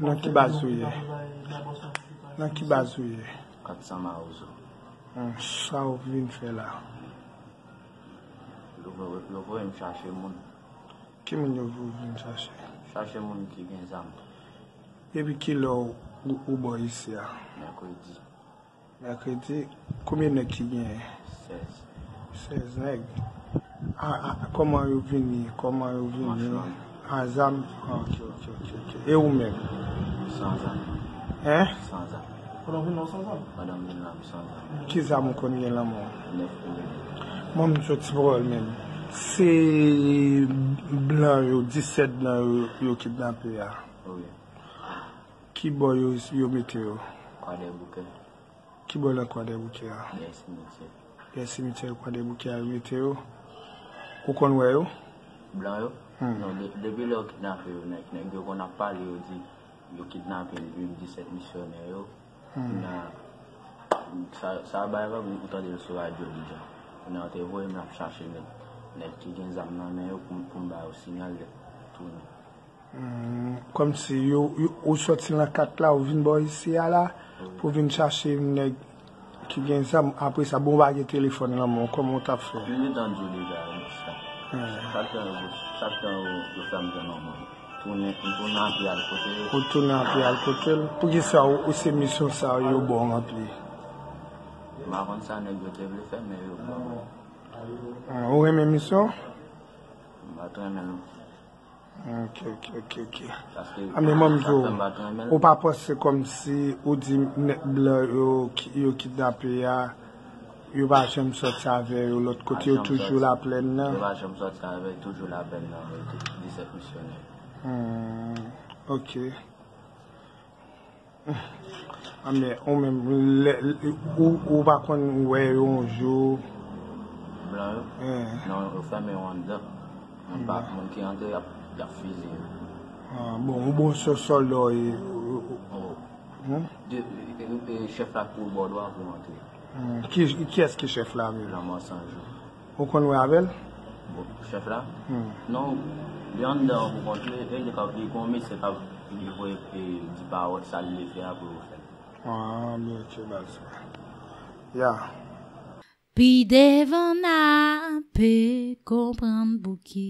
Na ki ba zuye? Katsama ouzo. Sa ouvin fela? Lovwen chache moun. Kimi njovou vin chache? Chache moun ki gen zamp. Ebi ki lou oubo isya? Nekwedi. Nekwedi? Koume neki gen? Sez. Sez neg? A, a, a, kouman rouvin yi, kouman rouvin yi an. A, a, a, kouman rouvin yi, kouman rouvin yi an. A zan? Ah, ok, ok, ok. E ou men? 100 zan. Eh? 100 zan. Konon vi nan 100 zan? 100 zan. Ki zan moun koni en la moun? 9 ou men. Moun moun chot sivou el men. Se blan yo, 17 nan yo, yo kidanpe ya. Ou ye. Ki bo yo, yo mete yo? Kwa de buke. Ki bo yo kwa de buke ya? Yesi mete. Yesi mete yo kwa de buke ya yo mete yo? O kon wè yo? Blan yo. Hmm. Ne non, wou debe yo kidnap yo, nek nek yo kon ap pale yo di yo kidnap yon diset misyon yo. Hmm. Na sa baywa bi yon kouta di yon sowa ajodi jan. Ne wote yon ap chashi yon nek ki genzak nan, men yon kou nba yon sinyal de. Kwenm hmm. si yo uswot sin la katla, yon vin bo yisi yala pou vin chashi yon nek ki genzak, ap wisa bon bagye telefon nan moun. Kwenm yon taf se. Kwenm yon dan di de jan yon. Chakten yo fèm jè nanman Tounan pi al kote yo Tounan pi al kote yo Pou gè sa ou se misyon sa yo bon anpli ah, Maran sa negote vle fèm yo Ou eme misyon? Batren menon Ok ok ok Amè mè mè mè mè mè Ou pa poste kom si Ou di net blè yo ki dapè ya Yo ba jèm so tsa ver yo lot koti yo toujou la plèn nan? Yo ba jèm so tsa ver yo toujou la plèn nan, yo te disekwisyonè. Hmm, ok. *laughs* Ame, ou men, ou bak wè yo unjou? Blan yo? E. Eh. Nan ou fè men yo andè. An pa, hmm. moun ki andè ya fizè yo. Ha, bon, ou bon so soldò yo? E, ou. Oh. Hmm? E, e, e chef la kou bòdwa pou mantè. Ha. Hmm. Ki eske chef la mi? Jaman sanjou. Ou kon wè avèl? Bon, chef la? Hmm. Non, yon dan, pou konti lè, lè yon kon mè, se e, pa, lè yon wè, di ba wè, sali lè, fè a pou wè. Wa, mè, kè mè, sè. Ya. Pi devan apè, kon pran pou ki.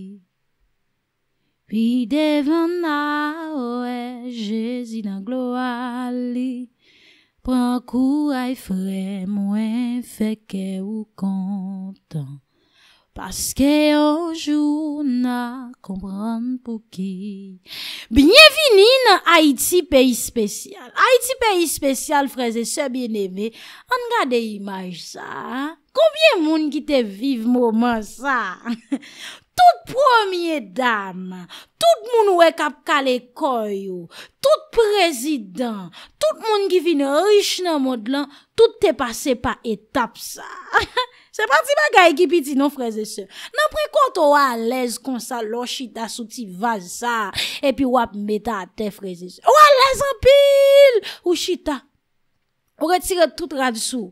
Pi devan apè, jè zi nan glo alè. Pankou ay fwe mwen feke ou kontan, paske yo jounan kompran pou ki. Bienvenin Haiti, peyi spesyal. Haiti, peyi spesyal, freze, se bieneme. Angade imaj sa. Koubyen moun ki te vive mouman sa? *laughs* Tout premier dame, tout moun wè kap kale koyou, tout prezidant, tout moun givine riche nan mod lan, tout te pase pa etap sa. *laughs* Se parti ba gaye gipiti non, nan freze se. Nan prekwanto wè alèz konsa lò chita sou ti vaz sa, epi wè ap mbeta ate freze se. Wè alèz anpil, ou chita, ou retire tout rad sou,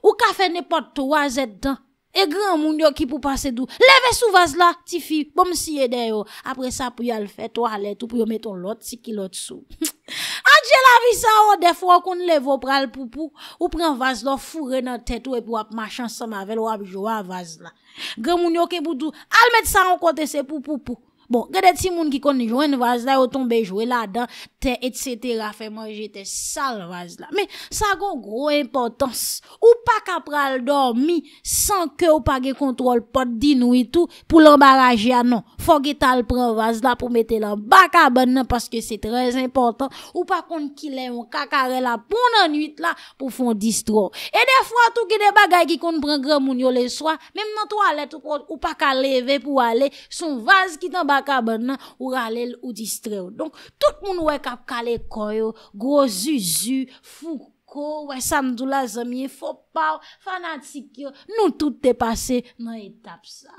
ou kafe nepote to waz et dan. E gran moun yo ki pou pase dou, leve sou vaz la, ti fi, bom si yede yo. Apre sa pou yal fet, ou alet, ou pou yal met ton lot, si ki lot sou. Anjela *laughs* vi sa ou defo akoun leve ou pral pou pou, ou pren vaz la, fure nan tet ou ep wap machan sa mavel wap jowa vaz la. Gran moun yo ki pou dou, al met sa ou kote se pou pou pou. Bon, gade tsi moun ki konde jwene vaz la, yo tombe jwela da, te et setera, fe mwen jete sal vaz la. Me, sa kon gro importans, ou pa kapral dormi, san ke ou pa ge kontrol pot din ou itou, pou l'embaraje a nan. Fon ge tal pran vaz la pou mette la baka ban nan, paske se trez importan, ou pa kont ki le yon kakare la poun nan nwit la, pou fon distro. E defwa tou ki de bagay ki kont pran gramoun yo le swa, mem nan to alet ou pa kal leve pou ale, son vaz ki tamba, ka ben nan ou ralel ou distre ou. Donk, tout moun wè kap kale koyo, gwo zuzu, fouko, wè samdou la zemye, fopaw, fanatik yo, nou tout te pase, nou etap sa.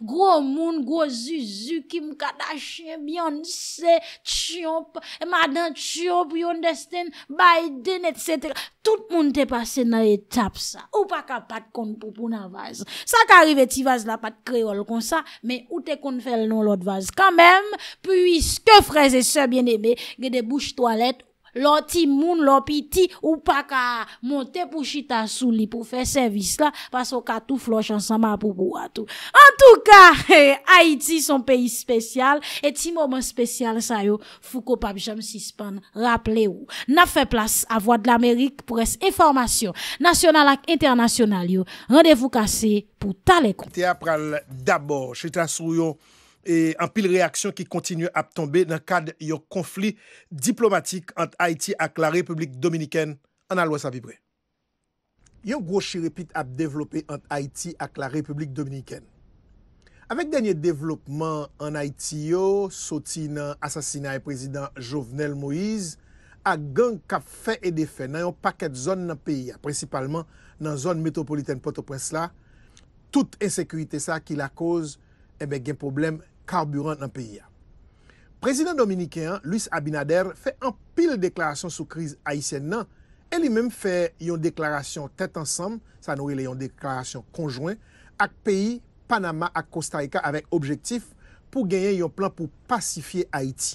Gro moun, gro zu, zu, kim, kada, chen, byon, se, chyop, e madan, chyop, yon, desten, bayden, etc. Tout moun te pase nan etap sa. Ou pa ka pat kon pou pou nan vaz. Sa ka arrive ti vaz la pat kreol kon sa, me ou te kon fel non lot vaz. Kan menm, pwis ke fraze se bien ebe, ge de bouche toalet, Lo ti moun, lo pi ti, ou pa ka monte pou chita sou li pou fe servis la, pa so ka tou floch ansama pou bo atou. En tou ka, *laughs* eh, Haiti son peyi spesyal, et ti moun moun spesyal sa yo, fou ko pa bicham sispan, rap le ou. Na fe plas avwa d'l'Amerik, prese informasyon, nasyonal ak internasyonal yo, randevou kase pou tale kon. Ti ap pral, d'abor, chita sou yo, E an pil reaksyon ki kontinu ap tombe nan kade yo konflik diplomatik ant Aiti ak la Republik Dominiken an alwa sa vibre. Yo gwo shirepit ap devlopi ant Aiti ak la Republik Dominiken. Avek denye devlopman an Aiti yo, soti nan asasina e prezident Jovenel Moïse, a gen kap fe e defen nan yo paket zon nan peya, prinsipalman nan zon metropoliten Port-au-Prince la, tout ensekuité sa ki la koz, ebe eh gen problem karburant nan peyi a. Prezident Dominikian, Luis Abinader, fe an pil deklarasyon sou kriz Haitien nan, e li menm fe yon deklarasyon tèt ansanm, sa nou ilè yon deklarasyon konjouen, ak peyi Panama ak Costa Rica avèk objektif pou genyen yon plan pou pasifiye Haiti.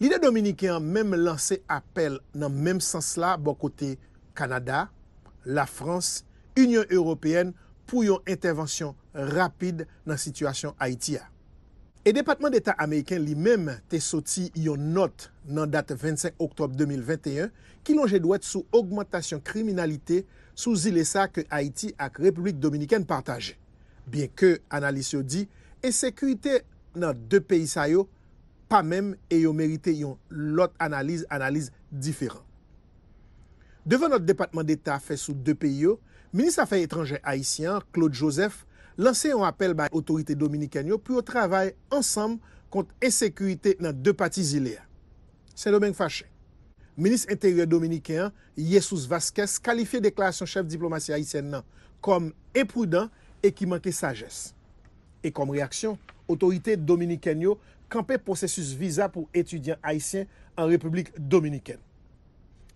Li de Dominikian menm lanse apel nan menm sans la bo kote Kanada, la France, Union Européenne pou yon intervensyon rapide nan sitwasyon Haitia. E Depatman d'Etat Ameriken li mem te soti yon not nan date 25 Oktob 2021 ki longe dwe sou augmentation kriminalite sou zile sa ke Haiti ak Republik Dominikene partaje. Bien ke, analise yon di, e sekwite nan de peyi sa yo pa mem e yo merite yon lot analise-analise diferan. Deve nan Depatman d'Etat fe sou de peyi yo, Ministre Afen Etranjen Haitien Claude Joseph lanse yon apel ba otorite dominiken yo pou yo travay ansam kont esekurite nan de pati zilea. Se domen fache, minis enteryen dominiken, Yesus Vazquez, kalifiye deklarasyon chef diplomatie Haitien nan kom eproudan e ki manke sages. E kom reaksyon, otorite dominiken yo kampe posesus viza pou etudyan Haitien an republik dominiken.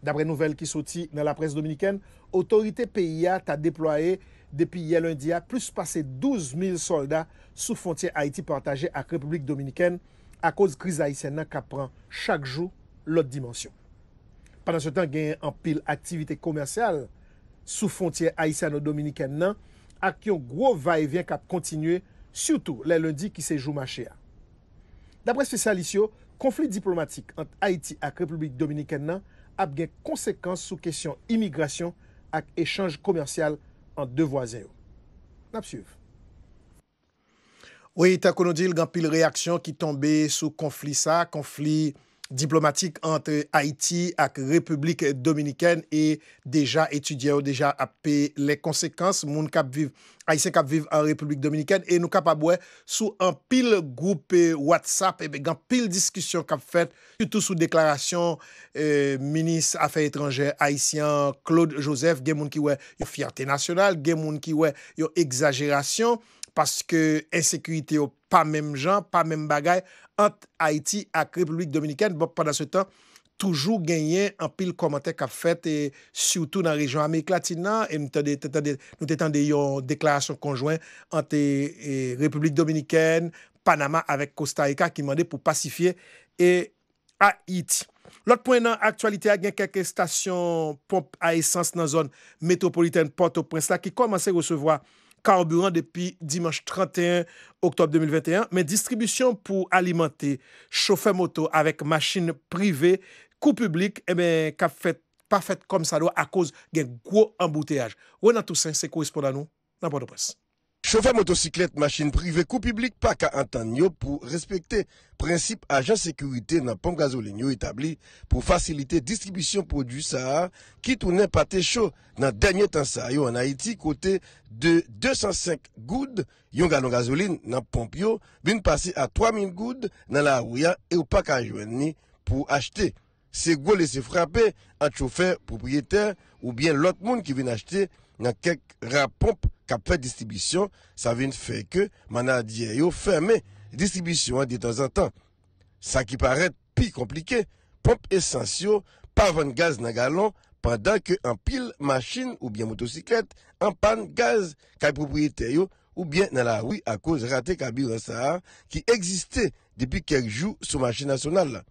Dapre nouvel ki soti nan la pres dominiken, otorite PIA ta deploye Depi ye lundi a, plus pase 12.000 soldat sou fontye Haiti partaje ak Republik Dominikèn a koz kriz Haitien nan kap pran chak jou lout dimensyon. Padan se tan genye an pil aktivite komersyal sou fontye Haitien ou Dominikèn nan ak yon gro va e vyen kap kontinye syoutou lè lundi ki se jou mache a. Dapre spesyalisyo, konflit diplomatik ant Haiti ak Republik Dominikèn nan ap gen konsekans sou kesyon imigrasyon ak echange komersyal dominikèn. an de vwazen yo. Napsyev. Ouye, ta konon di lgan pil reaksyon ki tombe sou konflisa, konfli... diplomatik antre Haiti ak Republik Dominikèn e deja etudye ou deja ap pe le konsekans. Moun kap vive, Haitien kap vive an Republik Dominikèn e nou kap abwe sou an pil groupe WhatsApp e eh began pil diskusyon kap fet toutou sou deklarasyon euh, Minis Afèr Étrangère Haitien Claude Joseph gen moun kiwe yo fierté nasyonal, gen moun kiwe yo exagération paske ensekuité ou pa mem jan, pa mem bagay ante Haiti ak Republik Dominikèn, bok padan se tan toujou genyen an pil komante ka fèt sou tou nan rejon Amerik Latina nou te tan de yon deklarasyon konjwen ante Republik Dominikèn, Panama avèk Costa Rica ki mandè pou pasifiè e Haiti. Lot pwen nan aktualite a gen kenke stasyon pop a esans nan zon metropolitèn Port-au-Prince la ki komanse recevwa karburant depi dimanche 31 oktob 2021, men distribusyon pou alimante choufe moto avek machine prive, kou publik, e eh men ka fèt pa fèt kom sa do a kouz gen gwo embouteaj. Wè nan tousen, se kou espon nan nou, nan pote pres. Chauffer motosiklet, machine privé, koup publik, paka an tan nyo pou respekte prinsip ajan sekurite nan pompe gazoline nyo etabli pou fasilite distribisyon pou du sahar kit ou nan pate chou nan denye tan sahayon an Haiti kote de 205 goud yon galon gazoline nan pompe yo bin pase a 3000 goud nan la ouya e ou paka an jwen ni pou achete. Se go lese frape an chauffer, proprieteur ou bien lot moun ki vin achete nan kek ra pompe Kapre distribisyon, sa ven fè ke manadye yo fermè distribisyon an di dan zantan. Sa ki paret pi komplike, pomp esensyon, pavon gaz nan galon, pandan ke an pil, machin ou bien motosiklet, an pan gaz, kay propriyete yo ou bien nan la woui a koz ratek a biwansar ki egziste depi kek jou sou machin nasyonal la.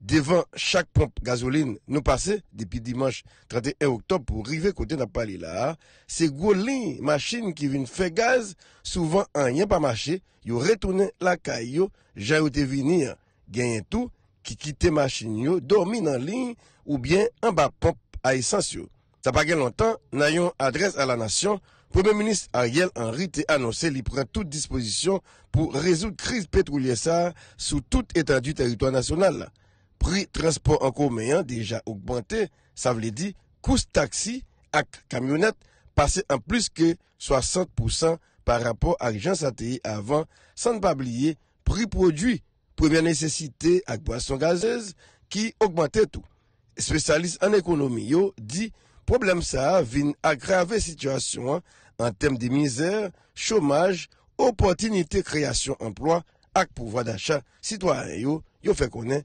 Devan chak pompe gazoline nou pase, depi dimanche 31 oktob pou rive kote na pali la, se gwo lin machin ki vin fe gaz, souvan an yen pa mache, yo retounen la ka yo, jayote vinir, genyen tou, ki kite machin yo, dormi nan lin ou bien an ba pompe a esans yo. Sa pa gen lontan, nan yon adres a la nasyon, pou men minist a yel an rite anonse li pren tout disposisyon pou rezout kriz petroulyesa sou tout etan du teritoan nasyonal la. Pri transport anko meyan deja oukbante, sa vle di kous taksi ak kamyonat pase an plus ke 60% par rapport ak jansateyi avan san pa blye pri prodwi pou bien nesesite ak bason gazez ki oukbante tou. Specialist an ekonomi yo di problem sa vin ak grave situasyon an tem di mizer, chomaj, opotinite kreasyon emplo ak pouvoi d'achat sitwaryo yo fe konen.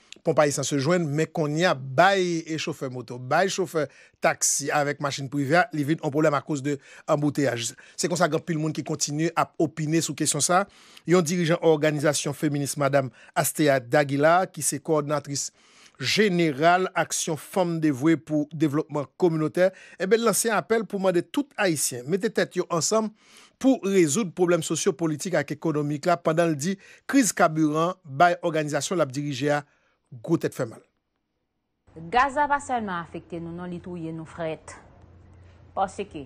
Pon pa yi san se jwen, me kon ya baye e chofer moto. Baye, chofer, taksi, avek machin privya, li vin an problem a kouse de embouteyaj. Se konsagran pil moun ki kontinu ap opine sou kesyon sa, yon dirijan organizasyon feminist madame Astéa Dagila, ki se koordinatris general aksyon Femme Devoué pou Devlopman Komunotèr, ebe eh lansyen apel pou mwade tout haisyen. Mete tèt yo ansam pou rezoud problem sosyo-politik ak ekonomik la pandan li di kriz kaburant baye organizasyon lap dirije a gout et femal. Gaza pa selman afekte nou nan litouye nou fret pase ke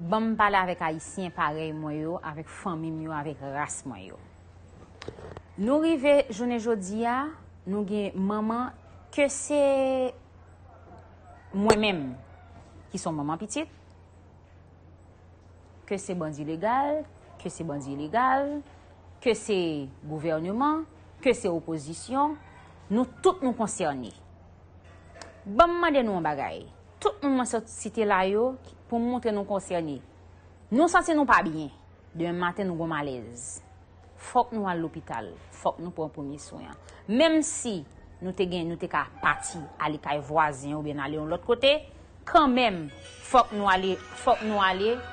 bam pala avek haisyen parey mwayo avek famim yo, avek ras mwayo. Nou rive jounen jodi ya, nou gen maman ke se mwen menm ki son maman pitit ke se bandi legal, ke se bandi legal, ke se gouvernement, ke se oposisyon, nou tout nou konserni. Bama den nou an bagay, tout nou mwen sot siti la yo, pou mwote nou konserni. Nou sansi nou pa binye, dwen maten nou gom alez. Fok nou al l'opital, fok nou pou an pouni souyan. Mem si nou te gen nou te ka pati, ali kay vwazin ou ben ale yon lot kote, kanmem, fok nou ale l'opital.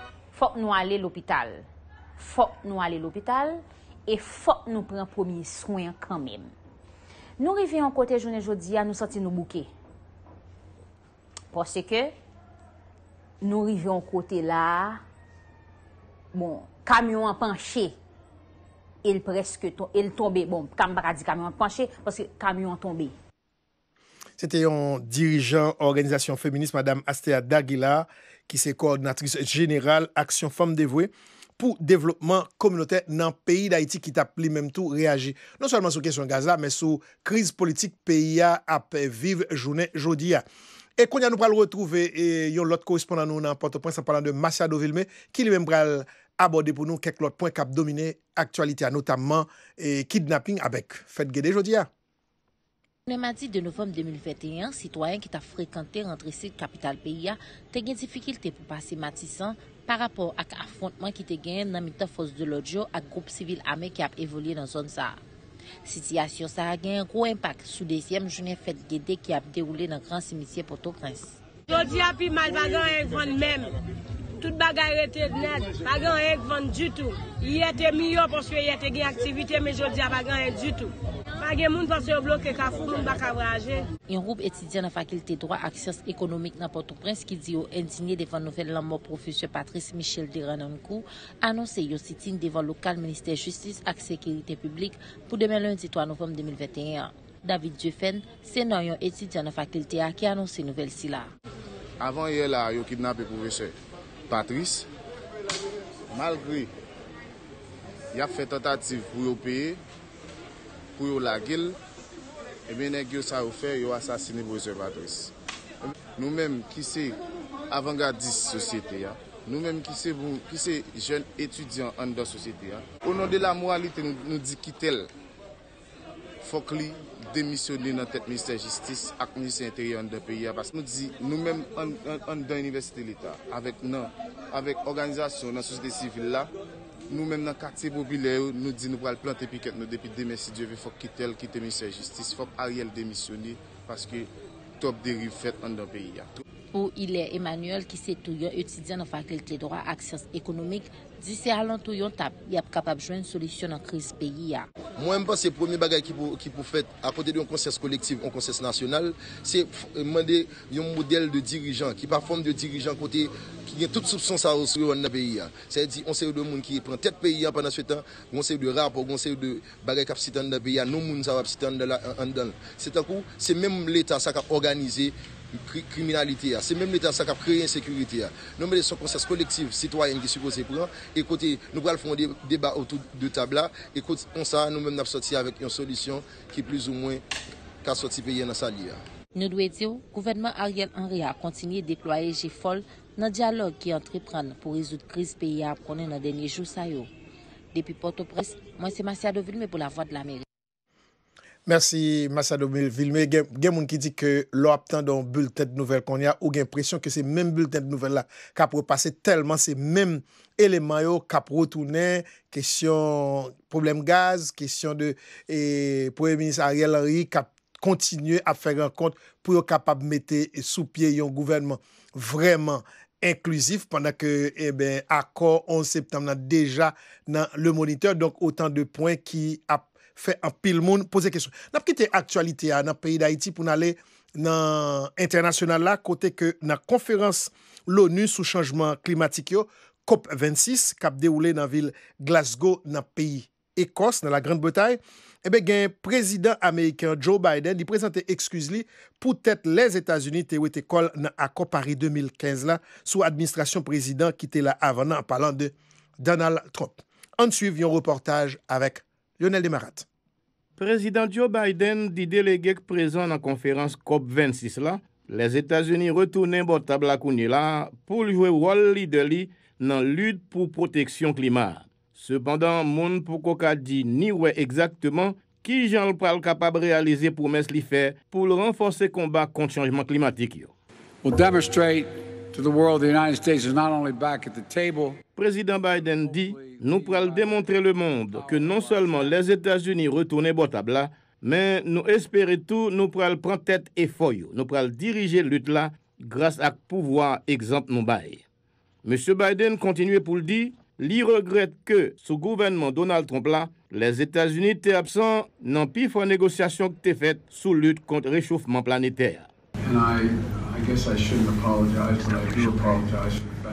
Fok nou ale l'opital, fok nou ale l'opital, E fote nou pren promi souen kanmèm. Nou rive yon kote jounen jodi a nou santi nou bouke. Pwase ke nou rive yon kote la, bon, kamyon an panche, el preske, el tombe, bon, kamyon an panche, pwase kamyon an tombe. Se te yon dirijan organizasyon feminist, madame Astéa Dagila, ki se koordinatris general aksyon Femme Devoué, pou devlopman komyonotè nan peyi d'Haïti ki tap li menm tou reagi. Non solyman sou kesyon Gaza, men sou kriz politik peyi a ap vive jounen jodi a. E konya nou pral retrouve, e yon lot korispondan nou nan Port-au-Point, sa pralan de Masya Dovilme, ki li menm pral abode pou nou kek lot point kap domine aktualite a, notamman e, kidnapping abek. Fèd gede jodi a. Nè madi de novem 2021, sitwayen ki ta frekante rentre si kapital peyi a, te gen zifikilte pou pase matisan, par rapport ak affontman ki te genyen nan mitofos de l'odjo ak goup sivil ame ki ap evolye nan zon sa. Sityasyon sa a genyen gwo impak sou desyem jounen fèt gede ki ap deroule nan gran simitye Porto-Grins. A gen moun pas yon blok e ka foun moun bak avraje. Yon roub etidyan nan fakilite droit ak sers ekonomik nan Port-au-Prince ki di yo entinye devan nouvel lanmou profesyon Patrice Michel Deranankou anonsen yon sitin devan lokal minister justice ak sekirite publik pou demen lundi 3 novem 2021. David Dufen, senan yon etidyan nan fakilite a ki anonsen nouvel si la. Avan yon la yo kidnap e pouveche Patrice, malgri yon fe tentative pou yon peye, pou yo la gil, ebe nen gyo sa ou fe, yo asasine bou zervadis. Nou menm ki se avangadis sosyete ya, nou menm ki se jen etudyan an dan sosyete ya. Ou nan de la mou alite nou di kitel, fok li demisyon li nan tet minister jistis ak misy enteryan de peyi ya. Bas nou di nou menm an dan universite lita, avèk nan, avèk organizasyon nan sosyete sivile la, Nou men nan karte bo bile ou nou di nou pral plante piket nou depi demesidyeve fok kitel, kitemise justice, fok ariel demisione paske top derive fet an dan peyi ya. Ou ilè Emmanuel ki se tou yon utidyan nan fakulte doa aksyans ekonomik, di se alantou yon tap yap kapab jwen solisyon an kriz peyi ya. Mwen mpa se promi bagay ki pou fet a kote de yon konsers kolektiv, yon konsers nasyonal, se mwende yon model de dirijan ki pa fom de dirijan kote... Yen tout soupsons a oskou an nan peyi an. Se yè di, onse ou de moun ki pren tet peyi an panan sou tan, gounse ou de rapo, gounse ou de bagay kap sitan nan peyi an, nou moun sa wap sitan nan la andan. Se takou, se mèm l'Etat sa kap organize kriminalite ya, se mèm l'Etat sa kap kreye an sekurite ya. Nou mèlè son konses kolektif sitwayen ki sou kose pren, ekote nou pral foun de deba outou de tabla ekote, onsa, nou mèm nap soti avèk yon solisyon ki plus ou mwen ka soti peyi an nan sa liya. Nou dwe diyo, kouvenman Aryen nan diyalog ki antrepran pou rezout kriz peyi a pronen nan denye jou sa yo. Depi Port-au-Presse, mwen se Masiado Vilme pou la Voix de l'Amérique. Mersi Masiado Vilme, gen moun ki di ke lo aptan don bultet nouvel kon ya ou gen presyon ke se men bultet nouvel la ka propase telman se men eleman yo ka protounen, kesyon problem gaz, kesyon de problem minister Ariel Henry ka kontinye a fe renkont pou yo kapap mette sou pie yon gouvernment. Vreman inklusif Pendan ke eh akor 11 septem Nan deja nan le moniteur Donk otan de poin ki ap Fe apil moun pose kesyon Nap ki te aktualite a nan peyi d'Haiti Poun ale nan internasyonal la Kote ke nan konferans L'ONU sou chanjman klimatik yo COP26 kap de oule nan vil Glasgow nan peyi Ekos nan la Grande Bataille Ebe gen, Prezident Ameriken Joe Biden di prezante ekskouz li pou tèt les Etats-Unis te wete kol nan akopari 2015 la sou administrasyon prezident ki te la avan nan palan de Donald Trump. An te suiv yon reportaj avek Lionel Demarate. Prezident Joe Biden di delegek prezant nan konferans COP26 la, les Etats-Unis retounen bo tabla kouni la pou ljoue wali de li nan lute pou proteksyon klimat. Sependan, moun pou koka di ni wè exactement ki jan l pral kapab realize pou mes li fè pou l renforsè kombat kont chanjman klimatik yo. Prezident Biden di, nou pral demontre le monde ke non seulement les Etats-Unis retourne bo tabla, men nou espere tou nou pral pran tèt e foyo, nou pral dirije lut la grase ak pouvoi egzant nou baye. Monsen Biden kontinue pou l di... Li regret ke sou gouvenman Donald Trump la, les Etats-Unis te absen nan pi fwa negosyasyon ke te fet sou lut kont rechoufman planeter.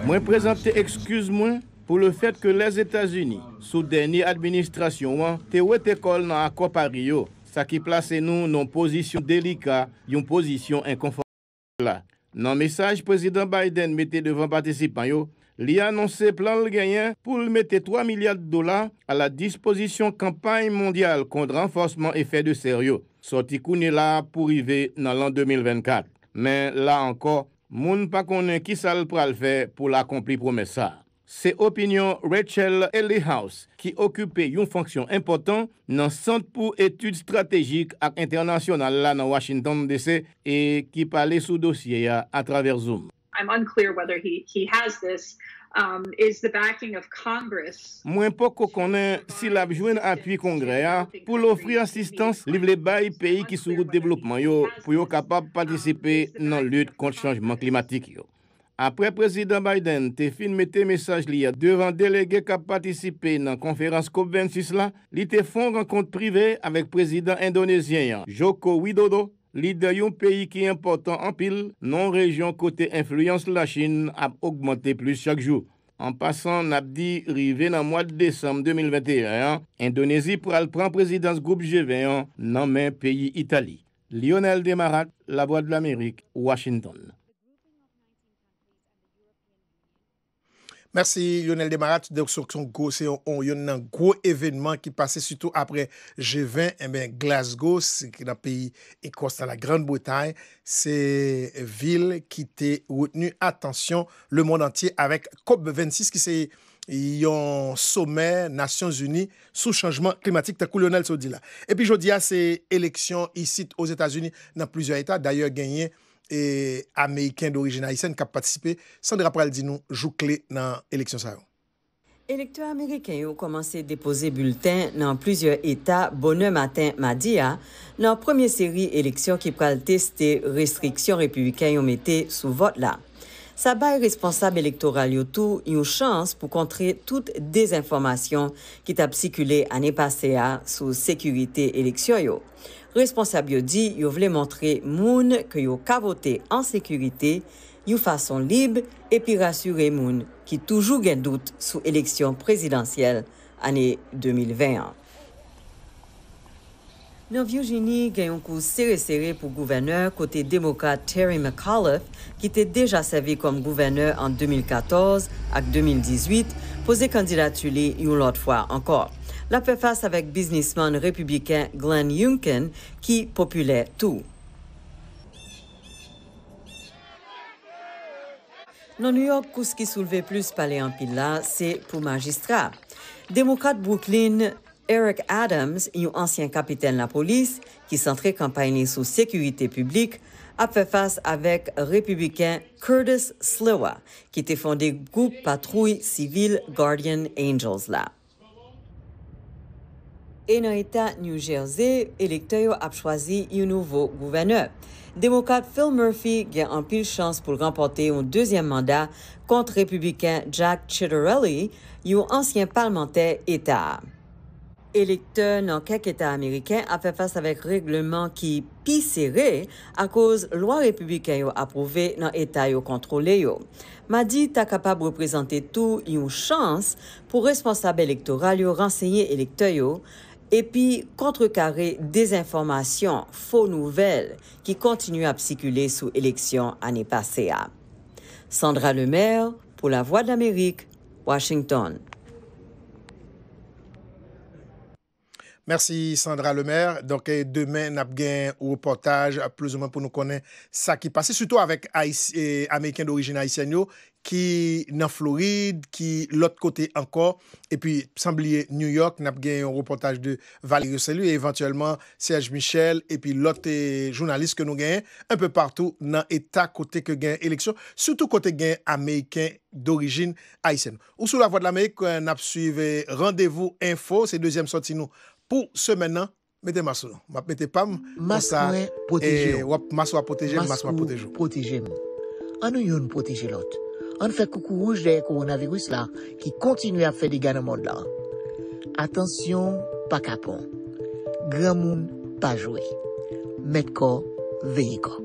Mwen prezent te ekskuz mwen pou le fet ke les Etats-Unis sou denye administrasyon wan te wet ekol nan akwa pariyo sa ki plase nou nan posisyon delika yon posisyon enkonforman la. Nan mesaj, Prezident Biden mette devan patisipanyo Li anonsè plan l genyen pou l mette 3 milyard dola a la disposisyon kampany mondyal kond renfosman efè de seryo. Soti kouni la pou rive nan l an 2024. Men la anko, moun pa konen ki sal pral fè pou l akompli promesa. Se opinyon Rachel L. House ki okupè yon fonksyon impotant nan Santpou Etude Stratejik ak Internasyonal la nan Washington DC e ki pale sou dosye ya atraver Zoum. Um, Mwen pou kou konen sil apjouen apwi kongre, pou l'ofri ansistans li vle bayi peyi ki sou route devlopman yo pou yo kapab patisipe nan lüt kont chanjman klimatik yo. Apre prezident Biden te finmete mesaj li ya devan delege kapatisipe nan konferans KOP 26 la, li te fon renkont prive avèk prezident indonezyen ya, Joko Widodo, Lide yon peyi ki important an pil, non rejon kote influyans la Chin ap augmente plus chak jou. An pasan, nap di rive nan mwa de Desem 2021, Endonezi pral pran prezidans Goub Jevean nan men peyi Itali. Lionel Demarac, La Voix de l'Amérique, Washington. Merci Lionel Demarat donc son c'est un gros événement qui passait surtout après G20 et eh bien Glasgow c'est un pays Écosse la Grande-Bretagne c'est ville qui était retenu attention le monde entier avec COP26 qui c'est un sommet Nations Unies le changement climatique. T'as Lionel là. Et puis, je dis, ah, c'est élection ici aux États-Unis dans plusieurs États. D'ailleurs, gagné e Amèyken d'Origina Isen kap patisipe. Sandra pral di nou jou kle nan eleksyon sa yo. Elektywa Amèyken yo komanse depose bulten nan plizye etat Bonne Matin Madia nan premye seri eleksyon ki pral teste restriksyon republikan yo mette sou vot la. Sa bay responsab elektoral yo tou, yo chans pou kontre tout dezinformasyon ki tap sikule ane pase a sou sekurite eleksyon yo. Responsab yo di, yo vle montre moun ke yo kavote an sekurite, yo fason libe epi rasyure moun ki toujou gen dout sou eleksyon prezidentyel ane 2021. Nouv Yevgeni gen yon kou sere-sere pou gouverneur kote demokat Terry McAuliffe, ki te deja seve kom gouverneur an 2014 ak 2018, pose kandidatule yon lot fwa ankor. La pefas avek biznisman republikan Glenn Yunkin ki popule tou. Nou New York kou se ki souleve plus pale anpila, se pou magistra. Demokat Brooklyn... Eric Adams, un ancien capitaine de la police qui s'entrait campagne sous sécurité publique, a fait face avec républicain Curtis Sliwa, qui était fondé groupe patrouille civile Guardian Angels là. Et dans l'État New Jersey, l'électeur a choisi un nouveau gouverneur. Démocrate Phil Murphy a en pile chance pour remporter un deuxième mandat contre républicain Jack Chitterelli, un ancien parlementaire État. elekteur nan kek eta Ameriken a fefas avek regleman ki pi sere a koz lwa republikan yo aprove nan eta yo kontrole yo. Madi ta kapab reprezante tou yon chans pou responsabe elektoral yo ranseye elekteur yo epi kontre kare dezinformasyon, fo nouvel ki kontinu a psikule sou eleksyon ane pase ya. Sandra Lemer, pou la Voix d'Amérique, Washington. Mersi Sandra Lemaire. Donke, demen nap gen reportaj plus ou man pou nou konen sa ki pase. Soutou avèk Ameriken d'origin Aisyen yo, ki nan Floride, ki lot kote anko. Epi, Sambliye New York nap gen yon reportaj de Valerio Selou e eventuellement Serge Michel epi lot jounalist ke nou gen anpe partou nan etat kote ke gen eleksyon. Soutou kote gen Ameriken d'origin Aisyen yo. Ou sou la vo de l'Amerik, euh, nap suive Rendez-vous Info, se deuxième sorti nou Pou semen nan, mette masou. Mat mette pam, masou e protejou. Eh, masou a protejou, masou a protejou. Masou protejou. Anou yon protejilot? Anou fè koukou rouch deyè koronavirous la ki kontinuè a fè di ganamon la? Atensyon pakapon. Gran moun pa jowe. Metko veyiko.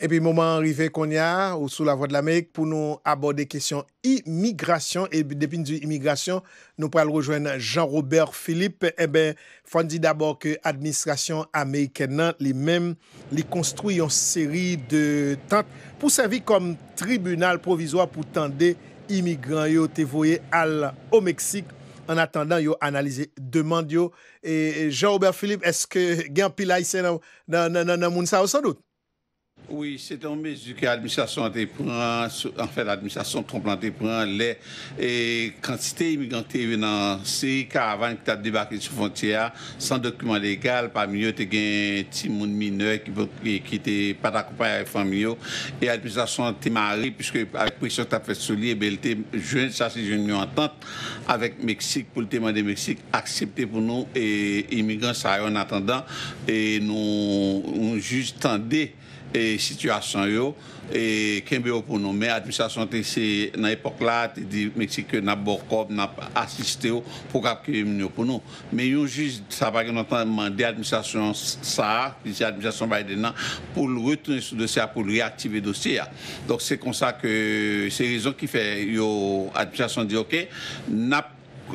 Epi mouman rive kon ya ou sou la Voix de l'Amérique pou nou abo de kesyon imigrasyon. Epi depin di imigrasyon, nou pral rejoen Jean-Robert Philippe. Ebe, eh fon di d'abo ke administrasyon Ameriken nan li men li konstruy yon seri de tant pou sa vi kom tribunal provizwa pou tan de imigran yo te voye al o Meksik. An atandan yo analize, demande yo. Jean-Robert Philippe, eske gen pilay se nan moun sa ou sa dout? Oui, c'est une mesure que l'administration a prise, en fait, l'administration Trump a pris les quantités d'immigrants qui dans ces caravanes qui ont débarqué sur la frontière sans document légal, parmi eux, il y a des mineurs mineur qui n'étaient pas accompagnés avec famille. Et l'administration a mariée, puisque avec la pression que tu as fait sur lui, eh elle a jeune, ça c'est une entente avec le Mexique pour le thème du Mexique, accepter pour nous et immigrants, ça en attendant, et nous, on juste tendait et situation yo et kembe pour nous mais administration c'est dans époque là tu dit que n'a borcob n'a assisté pour cap pour nous mais un juge ça pas demandé administration ça qui administration Biden pour le retourner sur dossier pour le réactiver dossier donc c'est comme ça que c'est raison qui fait yo administration dit OK n'a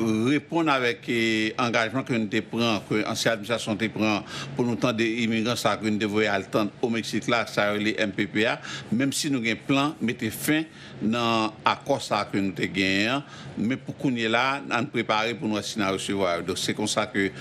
repon avèk euh, engajman kwen nou te pran, kwen anse administrasyon te pran pou nou tan de imigran sa kwen nou te voy altan o Meksik la, sa ou li MPPA mèm si nou gen plan mette fin nan akos sa kwen nou te genyen, mèm pou kounye la, nan preparè pou nou asina recevoir, do se kon sa kwen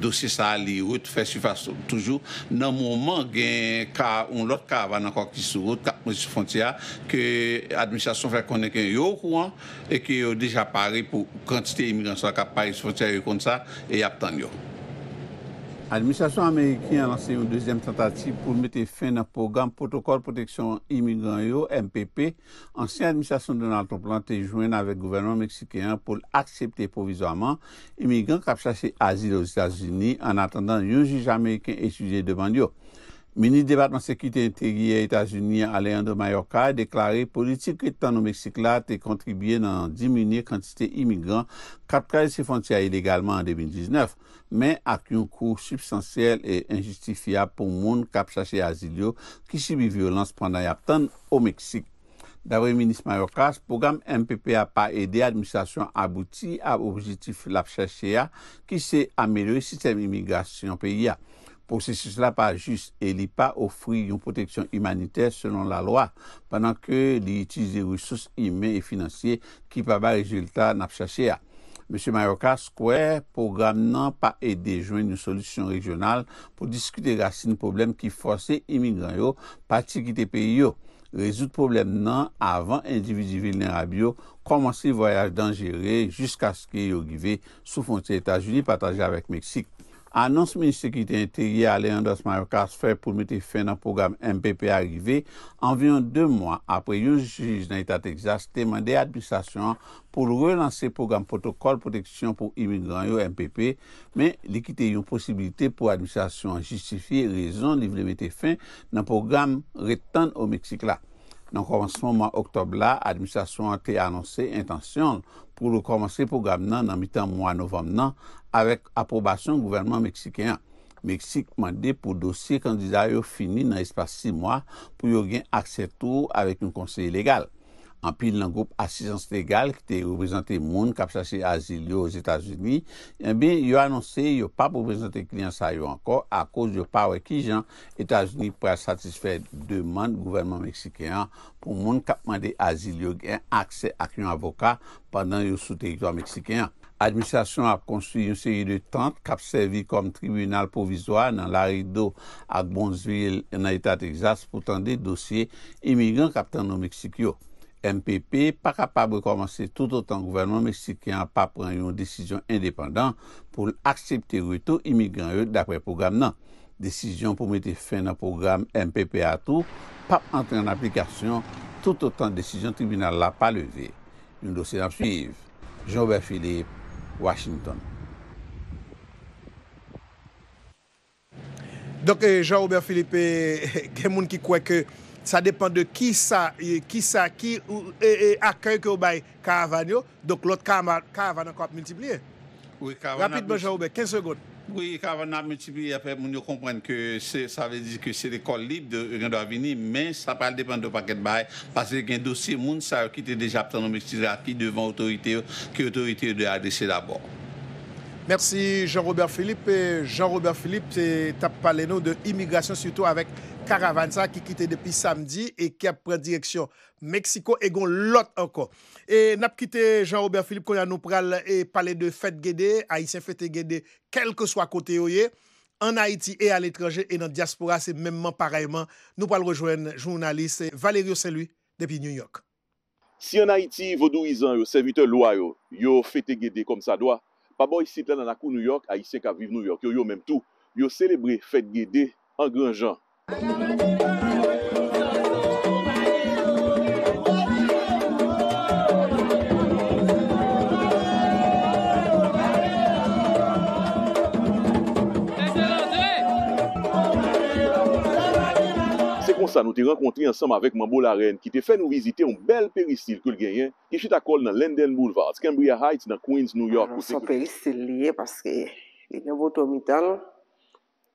dosye sa li route fè su fà toujou, nan mouman gen ka ou lòt ka van akor ki sou route, ka mouse sou fontya kwen administrasyon fè konnen kwen yo kouan e kwen yo deja parè pou kantite imigran sa kap paye sou fonser yo kont sa e ap tan yo. Administrasyon Amerikien lanse yo dezyem tentative pou mette fen na program protokol proteksyon imigran yo MPP. Anseye administrasyon Donald Trump lante jwen avèk gouvernman Meksikyan pou l'aksepte provizwaman imigran kap chase azil yo Zita Zini an atendan yo juj Amerikien etudye devan yo. Ministre Departement Sécurité Intérie à États-Unis, Alejandro Mallorca, a déclaré politique que tant au Mexique-là t'es contribué dans diminuer quantité immigrant capturé ses frontières illégalement en 2019, mais a créé un cours substantiel et injustifié pour monde capturé chez Asilio qui subit violence pendant y'a tant au Mexique. Davré ministre Mallorca, ce programme MPP a pas aidé administration aboutie à objectif la chachéa qui s'est amélioré système immigration pays. pou se si sla pa jist e li pa ofri yon proteksyon imanite selon la loa panan ke li itize roussous imen e finansye ki pa ba rejilta nap chachea. M. Mayorkas kwe, program nan pa ede jwen nou solusyon rejonal pou diskute rase nou problem ki fwase imigran yo pati gite pe yo. Rezout problem nan avan individu vilnen rab yo komanse voyaj dangere jiska skye yo give sou fonse Etat-Unis pataje avek Meksik. Anons menisikite interye ale yon dosman yon karsfer pou mwete fin nan progam MPP arive, anvyon 2 mwa apre yon jujij nan etat Texas temande administasyon pou relanse progam protokol proteksyon pou imigran yon MPP, men likite yon posibilite pou administasyon justifiye rezon li vle mwete fin nan progam retan o Meksik la. Nan komanseman mwa oktob la, administasyon te anonse intasyon pou rekomanse program nan nan mitan mwa novam nan, avèk aprobasyon gouvernman Meksikyan. Meksik mande pou dosye kandizay yo fini nan espas 6 mwa pou yo gen akse tou avèk yon konsey legal. Anpil nan goup asizans legal ki te yon reprezenté moun kap chache azil yo ouz Etats-Unis, eh enbe yo anonse yo pa reprezenté kliyans a yo ankor akos yo pa wèkijan Etats-Unis pou a satisfè deman gouvernman Meksikyan pou moun kap mande azil yo gen akse ak yon avoka pandan yo sou terikwa Meksikyan. Administrasyon ap konstuy yon seri de tant kap servi kom tribunal provisoan nan la ridou ak Bonsville nan etat Texas pou tande dosye imigran kap tan nou Meksikyo. MPP pa kapab rekomansi tout otan gouvernman Meksikyan pa pran yon desisyon independant pou l'aksepte reto imigran yon dapwe program nan. Desisyon pou mette fen nan program MPP atou, pap antre an aplikasyon tout otan desisyon tribunal la pa leve. Yon dosye nan suive. Jean-Bert Philippe Washington. Dok, eh, Jean-Houbert Philippe, eh, gen moun ki kwe ke, sa depan de ki sa, eh, ki sa, ki akèy ke ou bay Caravan yo, dok lot Caravan anko ap muntiplye. Rapidman, Jean-Houbert, 15 seconde. Oui, quand on a multiplié, après, on comprend que ça veut dire que c'est l'école libre de venir, mais ça va dépendre de paquet de bail, parce qu'il y a un dossier, moun, ça qui était déjà en rapide devant l'autorité, que l'autorité de adresser d'abord. Merci Jean-Robert Philippe. Jean-Robert Philippe, tu as parlé nous de immigration, surtout avec Caravansa qui quittait depuis samedi et qui a pris direction Mexico et l'autre encore. E nap kite Jean-Robert Philippe konya nou pral e pale de fete gede Aïtien fete gede kelke swa kote yo ye An Haiti e al etranje e nan diaspora se memman pareman Nou pral rejoen jounaliste Valerio Seloui depi New York Si an Haiti vodou izan yo servite lwa yo yo fete gede kom sa dwa Pa bo yi siten an akou New York Aïtien ka vive New York yo yo mem tou yo celebre fete gede an gran jan An akou New York Mwen sa nou te renkontri ansanm avèk Mambo la ren ki te fè nou vizite yon bel peristil ke l genyen ki chit akol nan Landon Boulevard Skambria Heights nan Queens, New York Mwen sa peristil liye paske le genyen pote ou mitan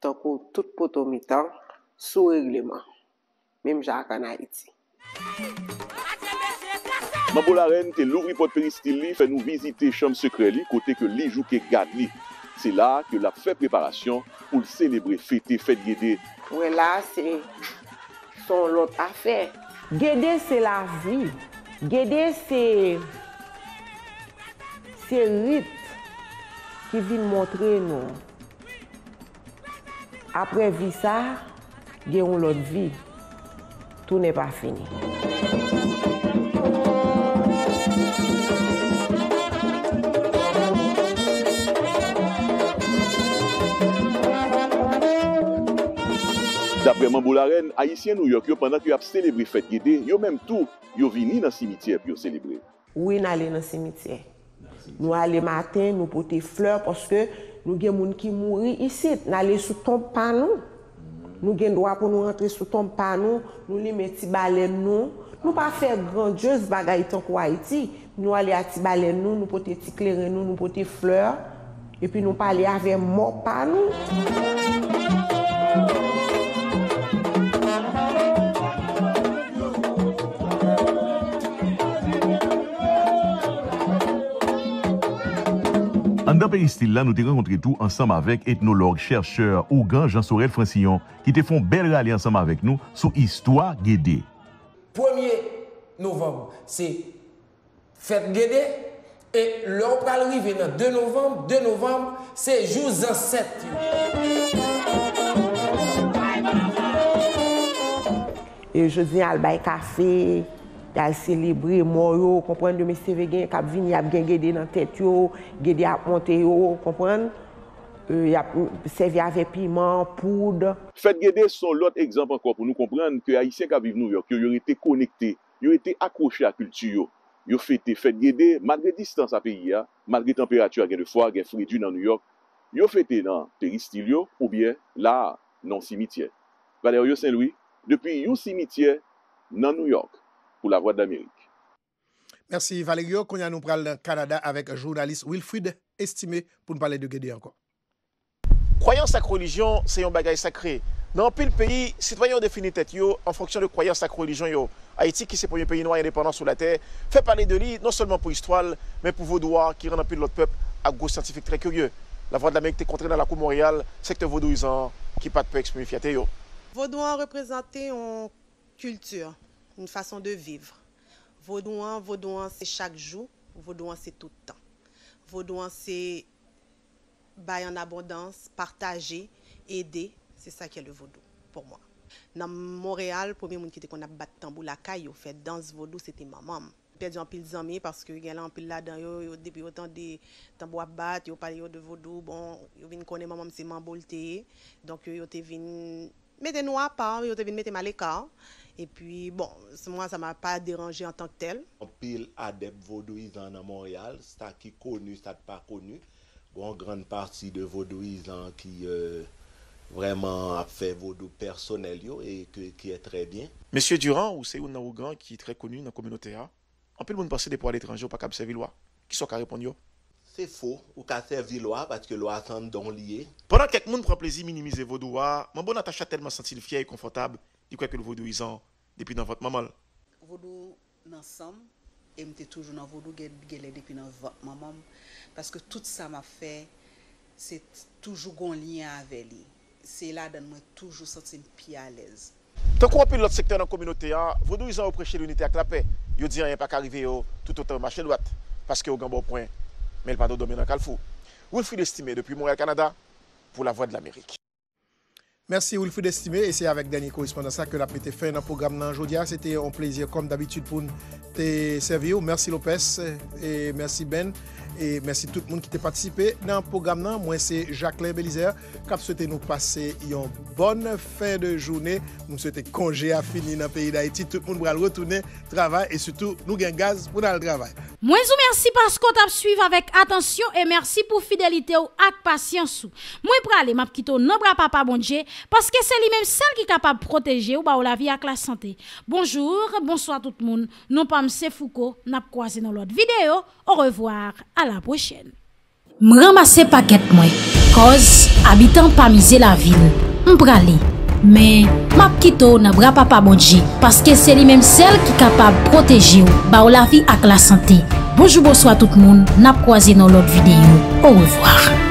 tonkou tout pote ou mitan sou regleman mèm jè akana iti Mambo la ren te louvri pote peristil li fè nou vizite chanm sekre li kote ke li jouke gade li se la ke la fè preparasyon pou l sèlebri fète fète gede wè la se son lot a fè. Gede se la vi, gede se se rit ki vin montre nou. Apre vi sa, genon lot vi, tou ne pa fini.... Dapre Mambou Laren, Aisyen Nouyok yo, pandan ki yo ap selebri fèt gede, yo menm tou, yo vini nan simityèp, yo selebri. Ou e nalè nan simityèp? Nou alè matè, nou pote fleur, poske nou gen moun ki mouri isi, nou alè sou tom panou. Nou gen doa pou nou rentre sou tom panou, nou lèmè ti balè nou. Nou pa fè grandjèz bagay tan kwa iti, nou alè a ti balè nou, nou pote ti klerè nou, nou pote fleur, epi nou pa alè avè mò panou. Müzik Dan peristil la nou te konkontri tou ansam avek etnolog, chersheur, ougan, jansorel, fransiyon, ki te fon bel rali ansam avek nou sou histwa gede. Premier novem, se fet gede, e lor pralrive nan 2 novem, 2 novem, se jou zan 7. E jou zin al bay kafe, Da selebri mor yo, kompren, de mi seve gen kapvin, yap gen gede nan tet yo, gede ap monte yo, kompren, euh, seve avè piman, poud. Fèd gede son lot ekzamp ankon pou nou kompren ke ayisyen kapviv nou yok, yo yon ete konekte, yo ete akroche ak kultu yo. Yo fète fèd gede, madre distan sa peyi ya, madre temperatur agen de fwa, agen fridu nan New York, yo fète nan teristil yo, oubyen la nan simitye. Gadeyo yo, Saint-Louis, depi yon simitye nan New York, pour la Voix d'Amérique. Merci Valerio. Qu'on nous parler dans Canada avec un journaliste Wilfried Estimé pour nous parler de Guédé encore. Croyance à religion, c'est un bagage sacré. Dans pile pays, citoyens défini tête en fonction de croyance, à religion Haïti, qui est le premier pays noir indépendant sur la terre, fait parler de lui non seulement pour l'histoire, mais pour vos qui rendent un peu de l'autre peuple à goût scientifique très curieux. La voix de l'Amérique est contrée dans la Cour Montréal, secteur vaudouisant qui pas de peu exprimer yo. Vaudois représentait une culture. Un fason de vivre. Vodouan, vodouan se chak jou, vodouan se toutan. Vodouan se bay an abondans, partaje, ede, se sa kiye le vodou pou mwen. Nan Moreal, pou mwen kite kon ap bat tambou laka, yo fè dans vodou, se te mamam. Pè di anpil zami, paske gen anpil la dan, yo depi otan de tambou ap bat, yo pale yo de vodou, bon, yo vin kone mamam se manbolteye, donk yo te vin, meten wapan, yo te vin meten maleka, Et puis, bon, moi, ça m'a pas dérangé en tant que tel. En pile adepte vaudouisant à Montréal, ça qui connu, ça pas connu. Bon, grande partie de vaudouisant qui euh, vraiment a fait vaudou personnel et qui est très bien. Monsieur Durand, ou c'est un arrogant qui est très connu dans la communauté. On hein? En pile, monde passer des poids à l'étranger, pas qu'à servir loi. Qui sont qu'à répondre c'est faux. Ou qu'à servir loi parce que loi sont don lié. Pendant que quelqu'un prend plaisir à minimiser vos doigts, hein, mon bon attaché tellement senti fier et confortable, il croit que le vaudouisant depuis dans votre maman. Vodou ensemble et m'était toujours dans vodou depuis dans votre maman parce que tout ça m'a fait c'est toujours un lien avec lui. C'est là dans moi toujours senti plus à l'aise. Tant qu'on peut l'autre secteur dans la communauté, hein, vodou ils ont prêché l'unité avec la paix. Ils disent rien pas au oh, tout autant marcher droite parce que au grand point mais le pas le calfou. Wilfried estimé depuis Montréal Canada pour la voix de l'Amérique. mersi ou l foud estime, e se avek denye korespondansa ke la pete fe nan program nan jodia, se te on plezier kom d'abitude pou te servio, mersi Lopez, e mersi Ben, e mersi tout moun ki te patisipe nan program nan, mwen se Jacques-Claire Belizer, kap se te nou pase yon bonne fe de jounen, mwen se te konje a fini nan peyi de Haiti, tout moun bral rotounen, travay, e suto nou gen gaz bral travay. Mwen sou mersi paskot ap suive avek atensyon, e mersi pou fidelite ou ak pasyansou. Mwen prale map kito nan bra pa pa bondje, Paske se li menm sel ki kapab proteje ou ba ou la vi ak la sante. Bonjou, bonsoy a tout moun, nou pa mse fouko, nap kwa zi nou lot videyo, ou revoar, a la pochene. M ramase paket mwen, koz, abitan pa mize la vil, m prali. Men, map kito, nan bra pa pa bodje, paske se li menm sel ki kapab proteje ou ba ou la vi ak la sante. Bonjou, bonsoy a tout moun, nap kwa zi nou lot videyo, ou revoar.